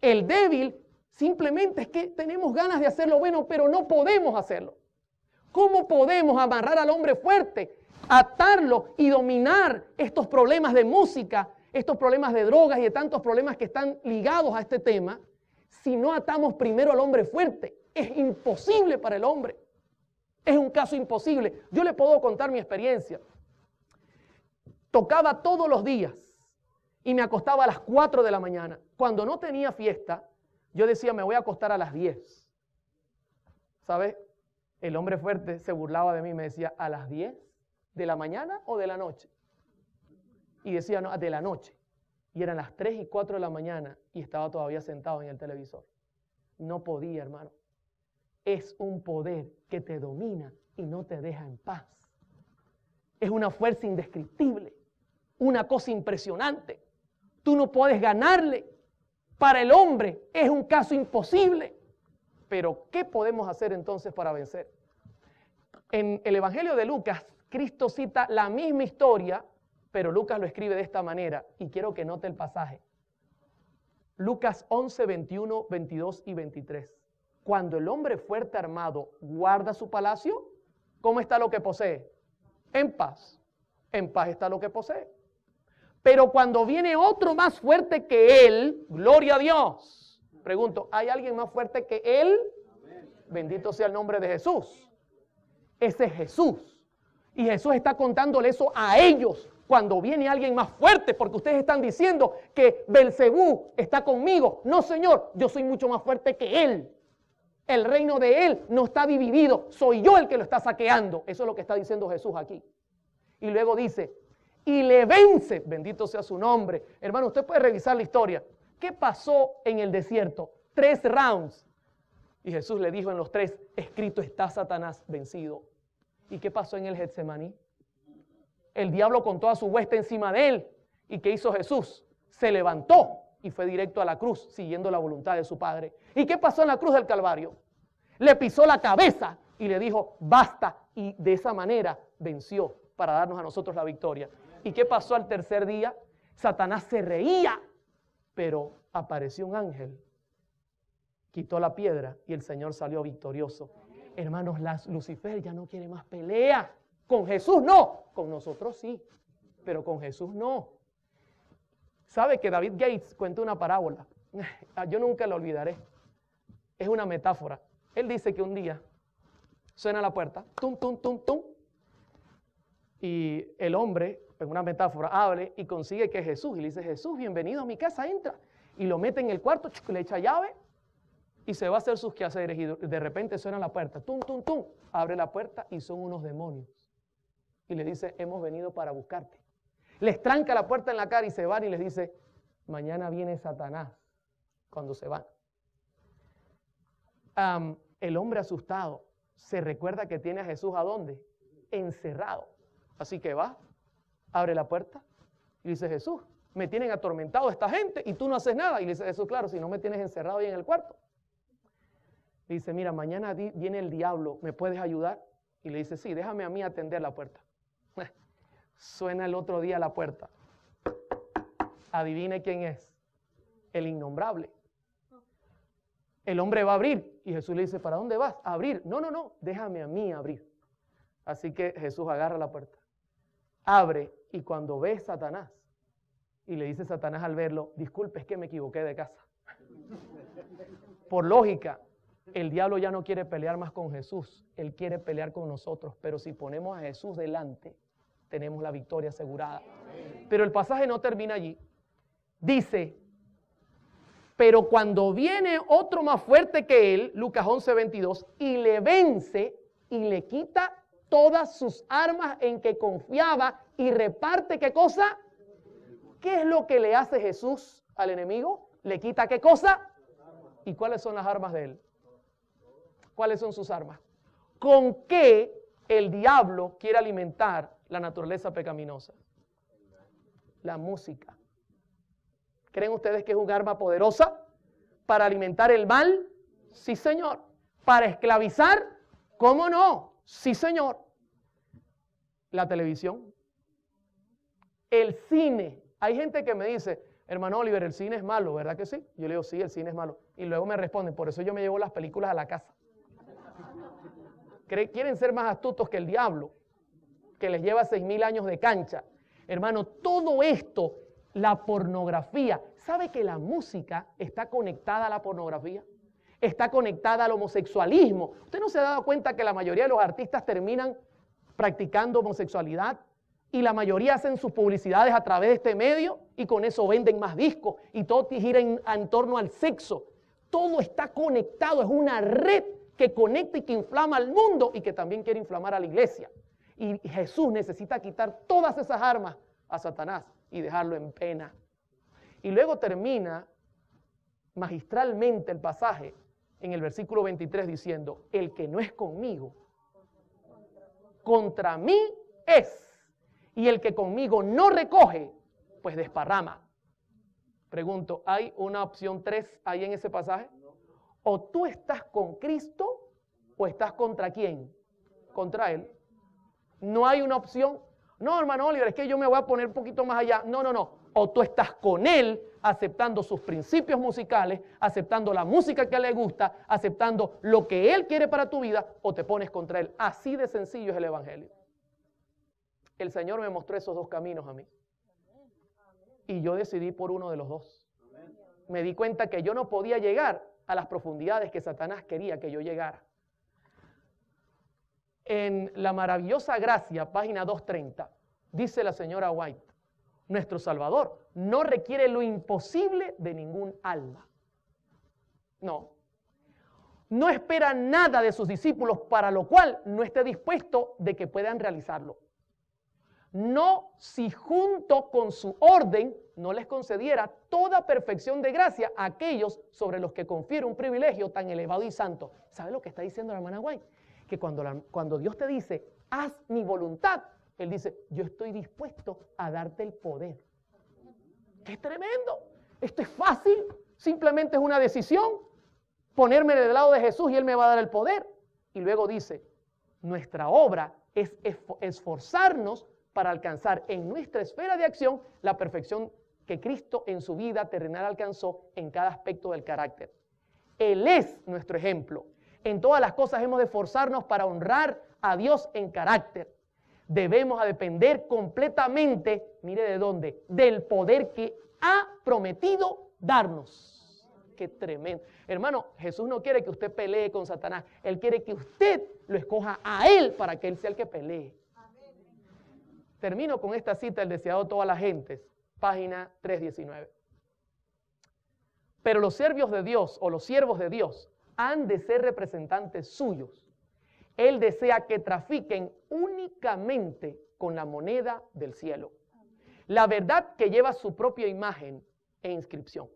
[SPEAKER 1] El débil simplemente es que tenemos ganas de hacer lo bueno, pero no podemos hacerlo. ¿Cómo podemos amarrar al hombre fuerte, atarlo y dominar estos problemas de música, estos problemas de drogas y de tantos problemas que están ligados a este tema si no atamos primero al hombre fuerte? Es imposible para el hombre. Es un caso imposible. Yo le puedo contar mi experiencia tocaba todos los días y me acostaba a las 4 de la mañana. Cuando no tenía fiesta, yo decía, me voy a acostar a las 10. ¿Sabes? El hombre fuerte se burlaba de mí, me decía, ¿a las 10 de la mañana o de la noche? Y decía, no, de la noche. Y eran las 3 y 4 de la mañana y estaba todavía sentado en el televisor. No podía, hermano. Es un poder que te domina y no te deja en paz. Es una fuerza indescriptible una cosa impresionante. Tú no puedes ganarle. Para el hombre es un caso imposible. Pero ¿qué podemos hacer entonces para vencer? En el Evangelio de Lucas, Cristo cita la misma historia, pero Lucas lo escribe de esta manera. Y quiero que note el pasaje. Lucas 11, 21, 22 y 23. Cuando el hombre fuerte armado guarda su palacio, ¿cómo está lo que posee? En paz. En paz está lo que posee. Pero cuando viene otro más fuerte que él, gloria a Dios. Pregunto, ¿hay alguien más fuerte que él? Bendito sea el nombre de Jesús. Ese es Jesús. Y Jesús está contándole eso a ellos cuando viene alguien más fuerte, porque ustedes están diciendo que Belcebú está conmigo. No, Señor, yo soy mucho más fuerte que él. El reino de él no está dividido, soy yo el que lo está saqueando. Eso es lo que está diciendo Jesús aquí. Y luego dice, y le vence. Bendito sea su nombre. Hermano, usted puede revisar la historia. ¿Qué pasó en el desierto? Tres rounds. Y Jesús le dijo en los tres, escrito está Satanás vencido. ¿Y qué pasó en el Getsemaní? El diablo con toda su hueste encima de él. ¿Y qué hizo Jesús? Se levantó y fue directo a la cruz, siguiendo la voluntad de su Padre. ¿Y qué pasó en la cruz del Calvario? Le pisó la cabeza y le dijo, basta. Y de esa manera venció para darnos a nosotros la victoria. ¿Y qué pasó al tercer día? Satanás se reía, pero apareció un ángel, quitó la piedra y el Señor salió victorioso. Hermanos, Lucifer ya no quiere más pelea. Con Jesús no, con nosotros sí, pero con Jesús no. ¿Sabe que David Gates cuenta una parábola? Ah, yo nunca la olvidaré. Es una metáfora. Él dice que un día suena la puerta, tum, tum, tum, tum, y el hombre en una metáfora, hable y consigue que Jesús, y le dice, Jesús, bienvenido a mi casa, entra. Y lo mete en el cuarto, le echa llave y se va a hacer sus quehaceres. Y de repente suena la puerta, tum, tum, tum, abre la puerta y son unos demonios. Y le dice, hemos venido para buscarte. Les tranca la puerta en la cara y se van y les dice, mañana viene Satanás cuando se van. el hombre asustado se recuerda que tiene a Jesús a dónde? Encerrado. Así que va, abre la puerta y dice, Jesús, me tienen atormentado esta gente y tú no haces nada. Y le dice Jesús, claro, si no me tienes encerrado ahí en el cuarto. Le dice, mira, mañana viene el diablo, ¿me puedes ayudar? Y le dice, sí, déjame a mí atender la puerta. Suena el otro día la puerta. Adivine quién es. El innombrable. El hombre va a abrir. Y Jesús le dice, ¿para dónde vas? A abrir. No, no, no, déjame a mí abrir. Así que Jesús agarra la puerta abre y cuando ve Satanás y le dice Satanás al verlo, disculpe, es que me equivoqué de casa. Por lógica, el diablo ya no quiere pelear más con Jesús, él quiere pelear con nosotros, pero si ponemos a Jesús delante, tenemos la victoria asegurada. Pero el pasaje no termina allí. Dice, pero cuando viene otro más fuerte que él, Lucas 11, 22, y le vence y le quita todas sus armas en que confiaba y reparte qué cosa? ¿Qué es lo que le hace Jesús al enemigo? ¿Le quita qué cosa? ¿Y cuáles son las armas de él? ¿Cuáles son sus armas? ¿Con qué el diablo quiere alimentar la naturaleza pecaminosa? La música. ¿Creen ustedes que es un arma poderosa para alimentar el mal? Sí, Señor. ¿Para esclavizar? ¿Cómo no? Sí, señor. La televisión. El cine. Hay gente que me dice, hermano Oliver, el cine es malo, ¿verdad que sí? Yo le digo, sí, el cine es malo. Y luego me responden, por eso yo me llevo las películas a la casa. Quieren ser más astutos que el diablo, que les lleva seis mil años de cancha. Hermano, todo esto, la pornografía. ¿Sabe que la música está conectada a la pornografía? está conectada al homosexualismo. ¿Usted no se ha dado cuenta que la mayoría de los artistas terminan practicando homosexualidad? Y la mayoría hacen sus publicidades a través de este medio y con eso venden más discos y todo gira en, torno al sexo. Todo está conectado, es una red que conecta y que inflama al mundo y que también quiere inflamar a la iglesia. Y Jesús necesita quitar todas esas armas a Satanás y dejarlo en pena. Y luego termina magistralmente el pasaje en el versículo 23 diciendo, el que no es conmigo, contra mí es, y el que conmigo no recoge, pues desparrama. Pregunto, ¿hay una opción 3 ahí en ese pasaje? O tú estás con Cristo o estás contra quién? Contra Él. No hay una opción. No, hermano Oliver, es que yo me voy a poner un poquito más allá. No, no, no o tú estás con Él aceptando sus principios musicales, aceptando la música que le gusta, aceptando lo que Él quiere para tu vida o te pones contra Él. Así de sencillo es el Evangelio. El Señor me mostró esos dos caminos a mí. Y yo decidí por uno de los dos. Me di cuenta que yo no podía llegar a las profundidades que Satanás quería que yo llegara. En la maravillosa gracia, página 230, dice la señora White, nuestro Salvador, no requiere lo imposible de ningún alma. No. No espera nada de sus discípulos, para lo cual no esté dispuesto de que puedan realizarlo. No si junto con su orden no les concediera toda perfección de gracia a aquellos sobre los que confiere un privilegio tan elevado y santo. ¿Sabe lo que está diciendo la hermana Guay? Que cuando, cuando Dios te dice, haz mi voluntad, él dice, yo estoy dispuesto a darte el poder. ¡Qué tremendo! Esto es fácil, simplemente es una decisión, ponerme del lado de Jesús y Él me va a dar el poder. Y luego dice, nuestra obra es esforzarnos para alcanzar en nuestra esfera de acción la perfección que Cristo en su vida terrenal alcanzó en cada aspecto del carácter. Él es nuestro ejemplo. En todas las cosas hemos de esforzarnos para honrar a Dios en carácter debemos a depender completamente, mire de dónde, del poder que ha prometido darnos. Qué tremendo. Hermano, Jesús no quiere que usted pelee con Satanás. Él quiere que usted lo escoja a Él para que Él sea el que pelee. Termino con esta cita, el deseado de todas las gentes, página 319. Pero los siervos de Dios o los siervos de Dios han de ser representantes suyos él desea que trafiquen únicamente con la moneda del cielo. La verdad que lleva su propia imagen e inscripción.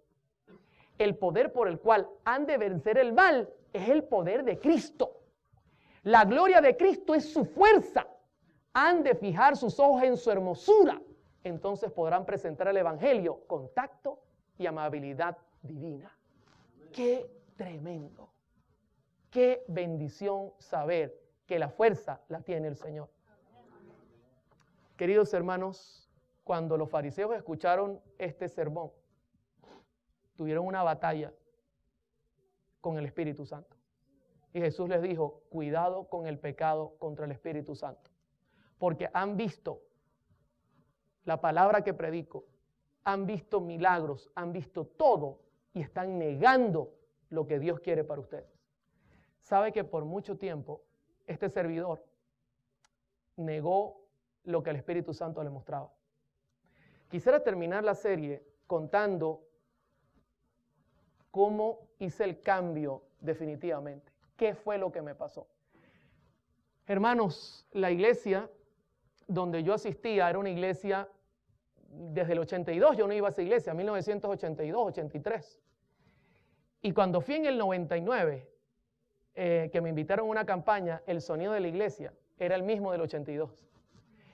[SPEAKER 1] El poder por el cual han de vencer el mal es el poder de Cristo. La gloria de Cristo es su fuerza. Han de fijar sus ojos en su hermosura. Entonces podrán presentar el Evangelio con tacto y amabilidad divina. ¡Qué tremendo! Qué bendición saber que la fuerza la tiene el Señor. Queridos hermanos, cuando los fariseos escucharon este sermón, tuvieron una batalla con el Espíritu Santo. Y Jesús les dijo, cuidado con el pecado contra el Espíritu Santo, porque han visto la palabra que predico, han visto milagros, han visto todo y están negando lo que Dios quiere para ustedes sabe que por mucho tiempo este servidor negó lo que el Espíritu Santo le mostraba. Quisiera terminar la serie contando cómo hice el cambio definitivamente. ¿Qué fue lo que me pasó? Hermanos, la iglesia donde yo asistía era una iglesia desde el 82, yo no iba a esa iglesia, 1982, 83. Y cuando fui en el 99, eh, que me invitaron a una campaña, el sonido de la iglesia era el mismo del 82.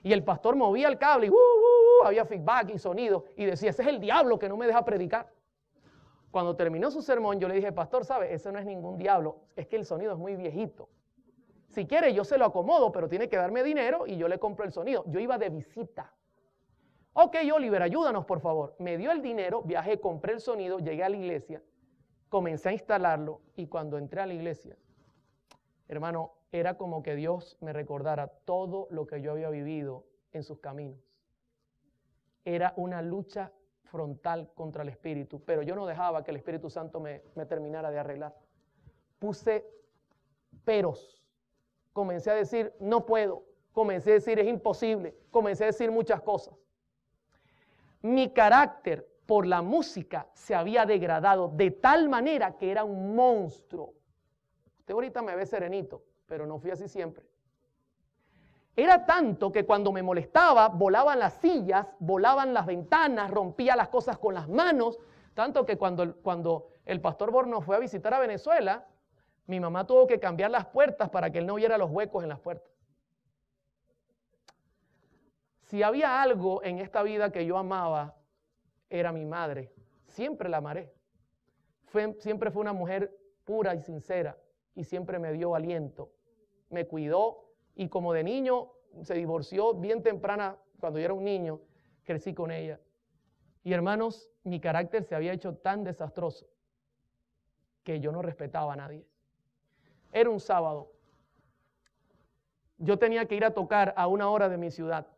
[SPEAKER 1] Y el pastor movía el cable y uh, uh, uh, había feedback y sonido y decía, ese es el diablo que no me deja predicar. Cuando terminó su sermón, yo le dije, pastor, ¿sabe? Ese no es ningún diablo, es que el sonido es muy viejito. Si quiere, yo se lo acomodo, pero tiene que darme dinero y yo le compro el sonido. Yo iba de visita. Ok, Oliver, ayúdanos, por favor. Me dio el dinero, viajé, compré el sonido, llegué a la iglesia, comencé a instalarlo y cuando entré a la iglesia, hermano, era como que Dios me recordara todo lo que yo había vivido en sus caminos. Era una lucha frontal contra el Espíritu, pero yo no dejaba que el Espíritu Santo me, terminara de arreglar. Puse peros. Comencé a decir, no puedo. Comencé a decir, es imposible. Comencé a decir muchas cosas. Mi carácter por la música se había degradado de tal manera que era un monstruo Usted ahorita me ve serenito, pero no fui así siempre. Era tanto que cuando me molestaba, volaban las sillas, volaban las ventanas, rompía las cosas con las manos, tanto que cuando, el, cuando el pastor Borno fue a visitar a Venezuela, mi mamá tuvo que cambiar las puertas para que él no viera los huecos en las puertas. Si había algo en esta vida que yo amaba, era mi madre. Siempre la amaré. siempre fue una mujer pura y sincera y siempre me dio aliento. Me cuidó y como de niño se divorció bien temprana, cuando yo era un niño, crecí con ella. Y hermanos, mi carácter se había hecho tan desastroso que yo no respetaba a nadie. Era un sábado. Yo tenía que ir a tocar a una hora de mi ciudad.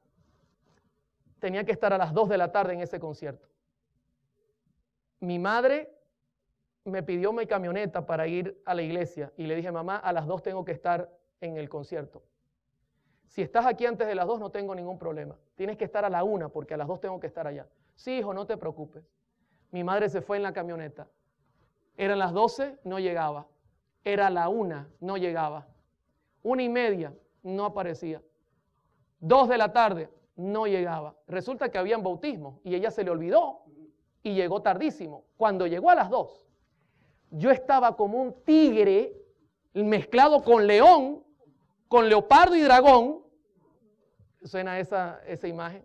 [SPEAKER 1] Tenía que estar a las 2 de la tarde en ese concierto. Mi madre me pidió mi camioneta para ir a la iglesia y le dije, mamá, a las dos tengo que estar en el concierto. Si estás aquí antes de las dos no tengo ningún problema. Tienes que estar a la una porque a las dos tengo que estar allá. Sí, hijo, no te preocupes. Mi madre se fue en la camioneta. Eran las doce, no llegaba. Era la una, no llegaba. Una y media, no aparecía. Dos de la tarde, no llegaba. Resulta que habían bautismo y ella se le olvidó y llegó tardísimo. Cuando llegó a las dos, yo estaba como un tigre mezclado con león, con leopardo y dragón. ¿Suena esa, esa imagen?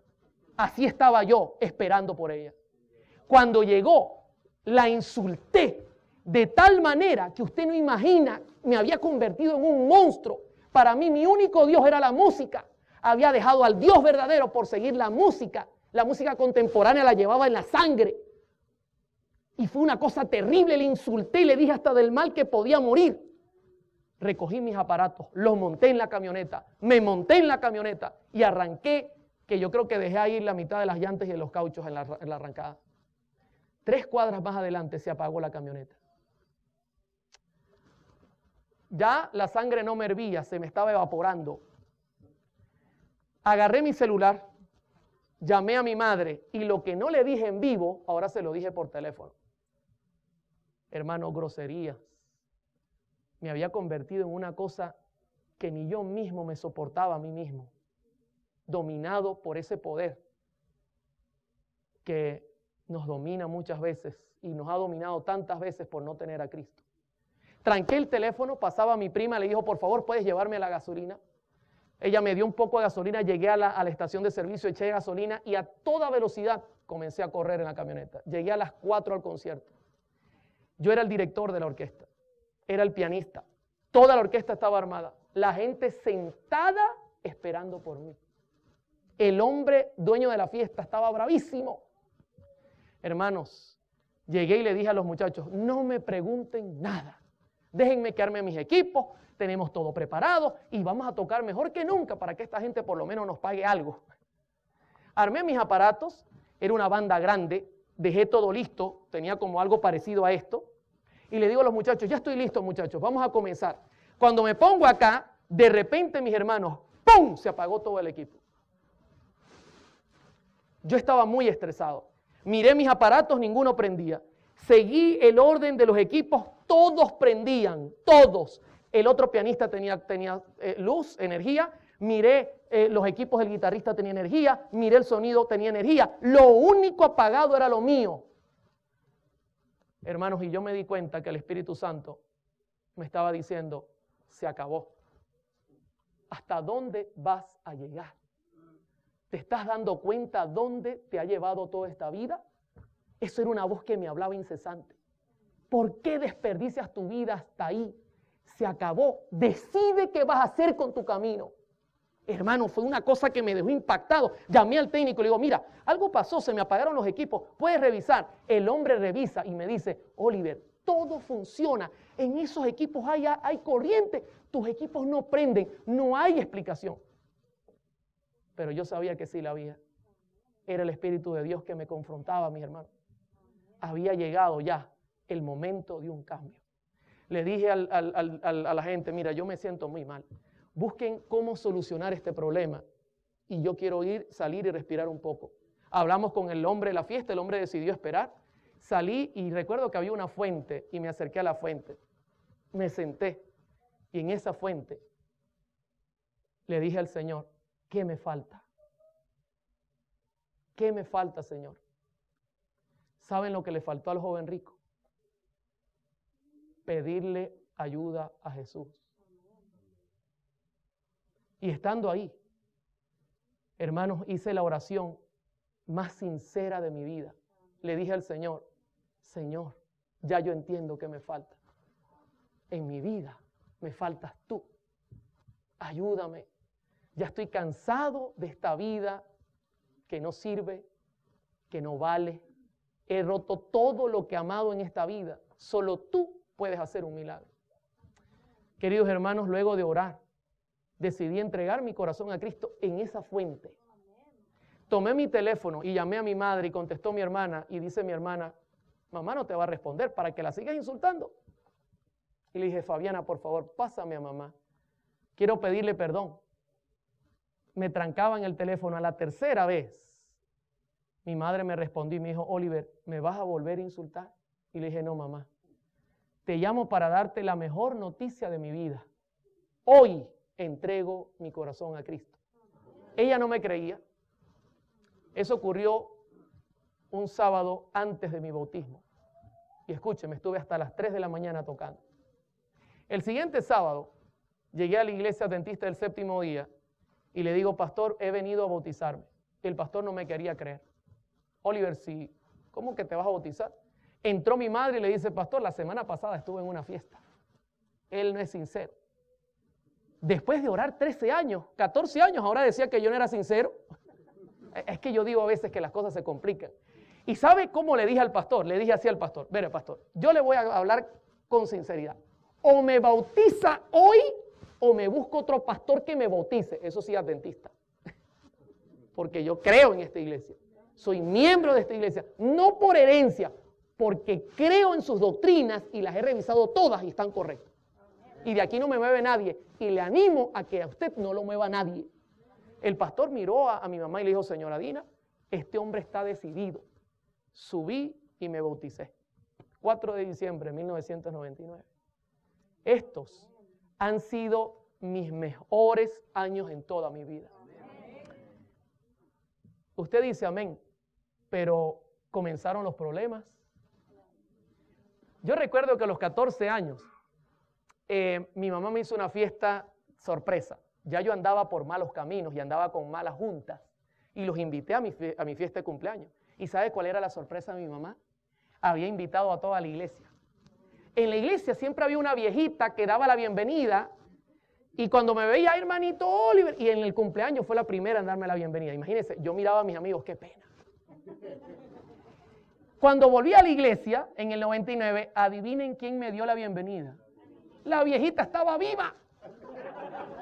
[SPEAKER 1] Así estaba yo esperando por ella. Cuando llegó, la insulté de tal manera que usted no imagina, me había convertido en un monstruo. Para mí mi único Dios era la música. Había dejado al Dios verdadero por seguir la música. La música contemporánea la llevaba en la sangre. Y fue una cosa terrible, le insulté y le dije hasta del mal que podía morir. Recogí mis aparatos, los monté en la camioneta, me monté en la camioneta y arranqué, que yo creo que dejé ahí la mitad de las llantas y de los cauchos en la, en la arrancada. Tres cuadras más adelante se apagó la camioneta. Ya la sangre no me hervía, se me estaba evaporando. Agarré mi celular, llamé a mi madre y lo que no le dije en vivo, ahora se lo dije por teléfono hermano, groserías. Me había convertido en una cosa que ni yo mismo me soportaba a mí mismo, dominado por ese poder que nos domina muchas veces y nos ha dominado tantas veces por no tener a Cristo. Tranqué el teléfono, pasaba a mi prima, le dijo, por favor, puedes llevarme a la gasolina. Ella me dio un poco de gasolina, llegué a la, a la estación de servicio, eché gasolina y a toda velocidad comencé a correr en la camioneta. Llegué a las 4 al concierto. Yo era el director de la orquesta, era el pianista. Toda la orquesta estaba armada. La gente sentada esperando por mí. El hombre dueño de la fiesta estaba bravísimo. Hermanos, llegué y le dije a los muchachos, no me pregunten nada. Déjenme que arme mis equipos, tenemos todo preparado y vamos a tocar mejor que nunca para que esta gente por lo menos nos pague algo. Armé mis aparatos, era una banda grande, dejé todo listo, tenía como algo parecido a esto, y le digo a los muchachos, ya estoy listo muchachos, vamos a comenzar. Cuando me pongo acá, de repente mis hermanos, ¡pum!, se apagó todo el equipo. Yo estaba muy estresado. Miré mis aparatos, ninguno prendía. Seguí el orden de los equipos, todos prendían, todos. El otro pianista tenía, tenía eh, luz, energía, miré eh, los equipos del guitarrista tenía energía, miré el sonido tenía energía, lo único apagado era lo mío. Hermanos, y yo me di cuenta que el Espíritu Santo me estaba diciendo, se acabó. ¿Hasta dónde vas a llegar? ¿Te estás dando cuenta dónde te ha llevado toda esta vida? Eso era una voz que me hablaba incesante. ¿Por qué desperdicias tu vida hasta ahí? Se acabó. Decide qué vas a hacer con tu camino. Hermano, fue una cosa que me dejó impactado. Llamé al técnico y le digo, mira, algo pasó, se me apagaron los equipos, puedes revisar. El hombre revisa y me dice, Oliver, todo funciona. En esos equipos hay, hay corriente, tus equipos no prenden, no hay explicación. Pero yo sabía que sí la había. Era el Espíritu de Dios que me confrontaba, mi hermano. Había llegado ya el momento de un cambio. Le dije a la gente, mira, yo me siento muy mal. Busquen cómo solucionar este problema. Y yo quiero ir, salir y respirar un poco. Hablamos con el hombre de la fiesta, el hombre decidió esperar. Salí y recuerdo que había una fuente y me acerqué a la fuente. Me senté y en esa fuente le dije al Señor, ¿qué me falta? ¿Qué me falta, Señor? ¿Saben lo que le faltó al joven rico? Pedirle ayuda a Jesús. Y estando ahí, hermanos, hice la oración más sincera de mi vida. Le dije al Señor, Señor, ya yo entiendo que me falta. En mi vida me faltas tú. Ayúdame. Ya estoy cansado de esta vida que no sirve, que no vale. He roto todo lo que he amado en esta vida. Solo tú puedes hacer un milagro. Queridos hermanos, luego de orar, decidí entregar mi corazón a Cristo en esa fuente. Tomé mi teléfono y llamé a mi madre y contestó mi hermana y dice mi hermana, mamá no te va a responder para que la sigas insultando. Y le dije, Fabiana, por favor, pásame a mamá. Quiero pedirle perdón. Me trancaba en el teléfono a la tercera vez. Mi madre me respondió y me dijo, Oliver, ¿me vas a volver a insultar? Y le dije, no, mamá. Te llamo para darte la mejor noticia de mi vida. Hoy entrego mi corazón a Cristo. Ella no me creía. Eso ocurrió un sábado antes de mi bautismo. Y escúcheme, estuve hasta las 3 de la mañana tocando. El siguiente sábado llegué a la iglesia dentista del séptimo día y le digo, pastor, he venido a bautizarme. El pastor no me quería creer. Oliver, sí, ¿cómo que te vas a bautizar? Entró mi madre y le dice, pastor, la semana pasada estuve en una fiesta. Él no es sincero después de orar 13 años, 14 años, ahora decía que yo no era sincero. Es que yo digo a veces que las cosas se complican. ¿Y sabe cómo le dije al pastor? Le dije así al pastor, mire pastor, yo le voy a hablar con sinceridad. O me bautiza hoy o me busco otro pastor que me bautice. Eso sí, adventista. Porque yo creo en esta iglesia. Soy miembro de esta iglesia. No por herencia, porque creo en sus doctrinas y las he revisado todas y están correctas y de aquí no me mueve nadie. Y le animo a que a usted no lo mueva nadie. El pastor miró a, mi mamá y le dijo, señora Dina, este hombre está decidido. Subí y me bauticé. 4 de diciembre de 1999. Estos han sido mis mejores años en toda mi vida. Usted dice amén, pero comenzaron los problemas. Yo recuerdo que a los 14 años eh, mi mamá me hizo una fiesta sorpresa. Ya yo andaba por malos caminos y andaba con malas juntas. Y los invité a mi, a mi fiesta de cumpleaños. ¿Y sabe cuál era la sorpresa de mi mamá? Había invitado a toda la iglesia. En la iglesia siempre había una viejita que daba la bienvenida y cuando me veía, hermanito Oliver, y en el cumpleaños fue la primera en darme la bienvenida. Imagínense, yo miraba a mis amigos, qué pena. Cuando volví a la iglesia en el 99, adivinen quién me dio la bienvenida la viejita estaba viva.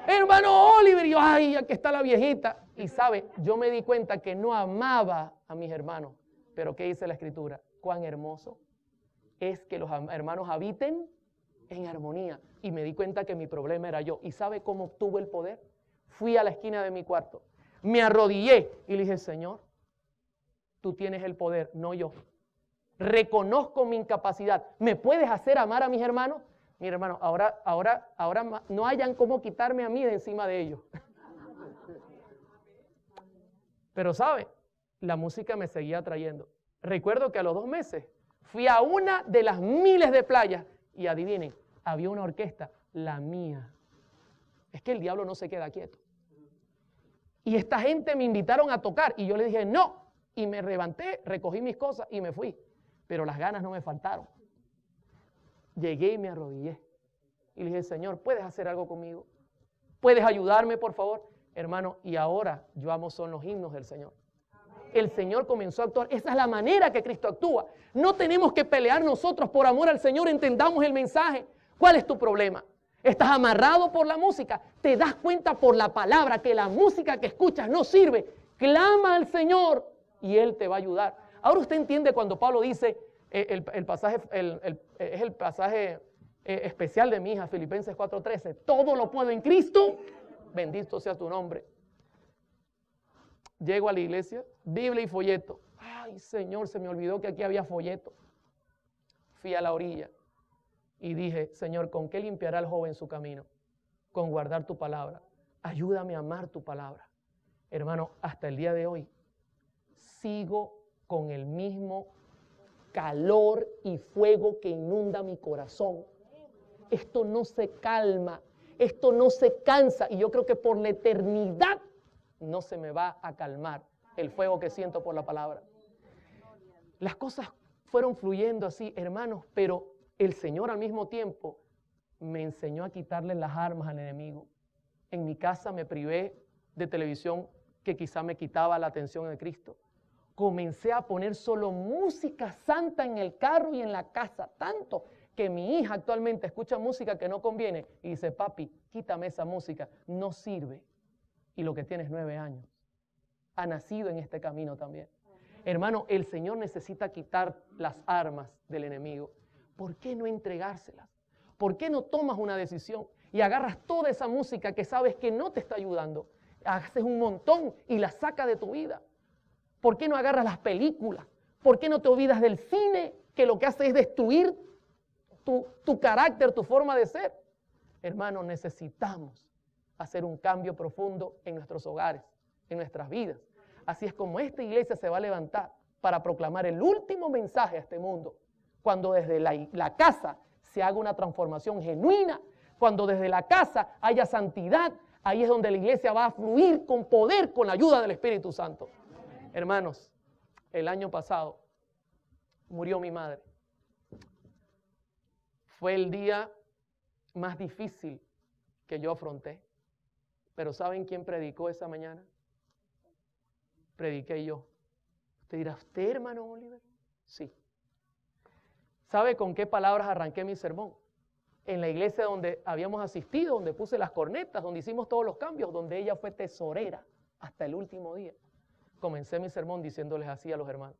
[SPEAKER 1] Hermano Oliver, y yo, ay, aquí está la viejita. Y sabe, yo me di cuenta que no amaba a mis hermanos. Pero ¿qué dice la escritura? Cuán hermoso es que los hermanos habiten en armonía. Y me di cuenta que mi problema era yo. ¿Y sabe cómo obtuve el poder? Fui a la esquina de mi cuarto, me arrodillé y le dije, Señor, tú tienes el poder, no yo. Reconozco mi incapacidad. ¿Me puedes hacer amar a mis hermanos? Mira, hermano, ahora, ahora, ahora no hayan cómo quitarme a mí de encima de ellos. Pero sabe, la música me seguía atrayendo. Recuerdo que a los dos meses fui a una de las miles de playas y adivinen, había una orquesta, la mía. Es que el diablo no se queda quieto. Y esta gente me invitaron a tocar y yo le dije no. Y me levanté, recogí mis cosas y me fui. Pero las ganas no me faltaron llegué y me arrodillé. Y le dije, Señor, ¿puedes hacer algo conmigo? ¿Puedes ayudarme, por favor? Hermano, y ahora yo amo son los himnos del Señor. El Señor comenzó a actuar. Esa es la manera que Cristo actúa. No tenemos que pelear nosotros por amor al Señor. Entendamos el mensaje. ¿Cuál es tu problema? Estás amarrado por la música. Te das cuenta por la palabra que la música que escuchas no sirve. Clama al Señor y Él te va a ayudar. Ahora usted entiende cuando Pablo dice, eh, el, pasaje, eh, es el pasaje eh, especial de mi hija, Filipenses 4:13. Todo lo puedo en Cristo, bendito sea tu nombre. Llego a la iglesia, Biblia y folleto. Ay, Señor, se me olvidó que aquí había folleto. Fui a la orilla y dije, Señor, ¿con qué limpiará el joven su camino? Con guardar tu palabra. Ayúdame a amar tu palabra. Hermano, hasta el día de hoy sigo con el mismo calor y fuego que inunda mi corazón. Esto no se calma, esto no se cansa y yo creo que por la eternidad no se me va a calmar el fuego que siento por la palabra. Las cosas fueron fluyendo así, hermanos, pero el Señor al mismo tiempo me enseñó a quitarle las armas al enemigo. En mi casa me privé de televisión que quizá me quitaba la atención de Cristo comencé a poner solo música santa en el carro y en la casa, tanto que mi hija actualmente escucha música que no conviene y dice, papi, quítame esa música, no sirve. Y lo que tienes nueve años. Ha nacido en este camino también. Hermano, el Señor necesita quitar las armas del enemigo. ¿Por qué no entregárselas? ¿Por qué no tomas una decisión y agarras toda esa música que sabes que no te está ayudando? Haces un montón y la sacas de tu vida. ¿Por qué no agarras las películas? ¿Por qué no te olvidas del cine que lo que hace es destruir tu, carácter, tu forma de ser? Hermano, necesitamos hacer un cambio profundo en nuestros hogares, en nuestras vidas. Así es como esta iglesia se va a levantar para proclamar el último mensaje a este mundo, cuando desde la, la, casa se haga una transformación genuina, cuando desde la casa haya santidad, ahí es donde la iglesia va a fluir con poder, con la ayuda del Espíritu Santo. Hermanos, el año pasado murió mi madre. Fue el día más difícil que yo afronté. Pero ¿saben quién predicó esa mañana? Prediqué yo. Usted dirá, ¿usted, hermano Oliver? Sí. ¿Sabe con qué palabras arranqué mi sermón? En la iglesia donde habíamos asistido, donde puse las cornetas, donde hicimos todos los cambios, donde ella fue tesorera hasta el último día comencé mi sermón diciéndoles así a los hermanos.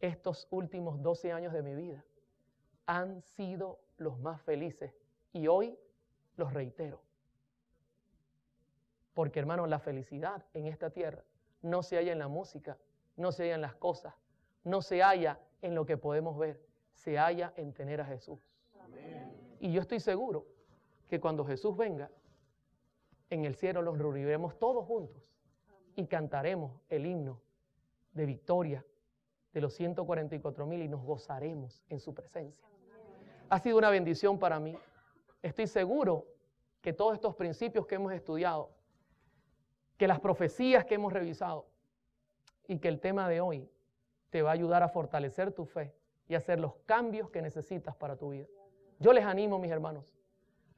[SPEAKER 1] Estos últimos 12 años de mi vida han sido los más felices y hoy los reitero. Porque hermanos, la felicidad en esta tierra no se halla en la música, no se halla en las cosas, no se halla en lo que podemos ver, se halla en tener a Jesús. Y yo estoy seguro que cuando Jesús venga, en el cielo los reuniremos todos juntos y cantaremos el himno de victoria de los 144 mil y nos gozaremos en su presencia. Ha sido una bendición para mí. Estoy seguro que todos estos principios que hemos estudiado, que las profecías que hemos revisado y que el tema de hoy te va a ayudar a fortalecer tu fe y hacer los cambios que necesitas para tu vida. Yo les animo, mis hermanos.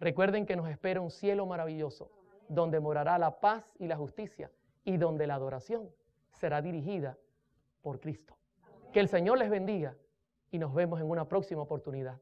[SPEAKER 1] Recuerden que nos espera un cielo maravilloso, donde morará la paz y la justicia y donde la adoración será dirigida por Cristo. Que el Señor les bendiga y nos vemos en una próxima oportunidad.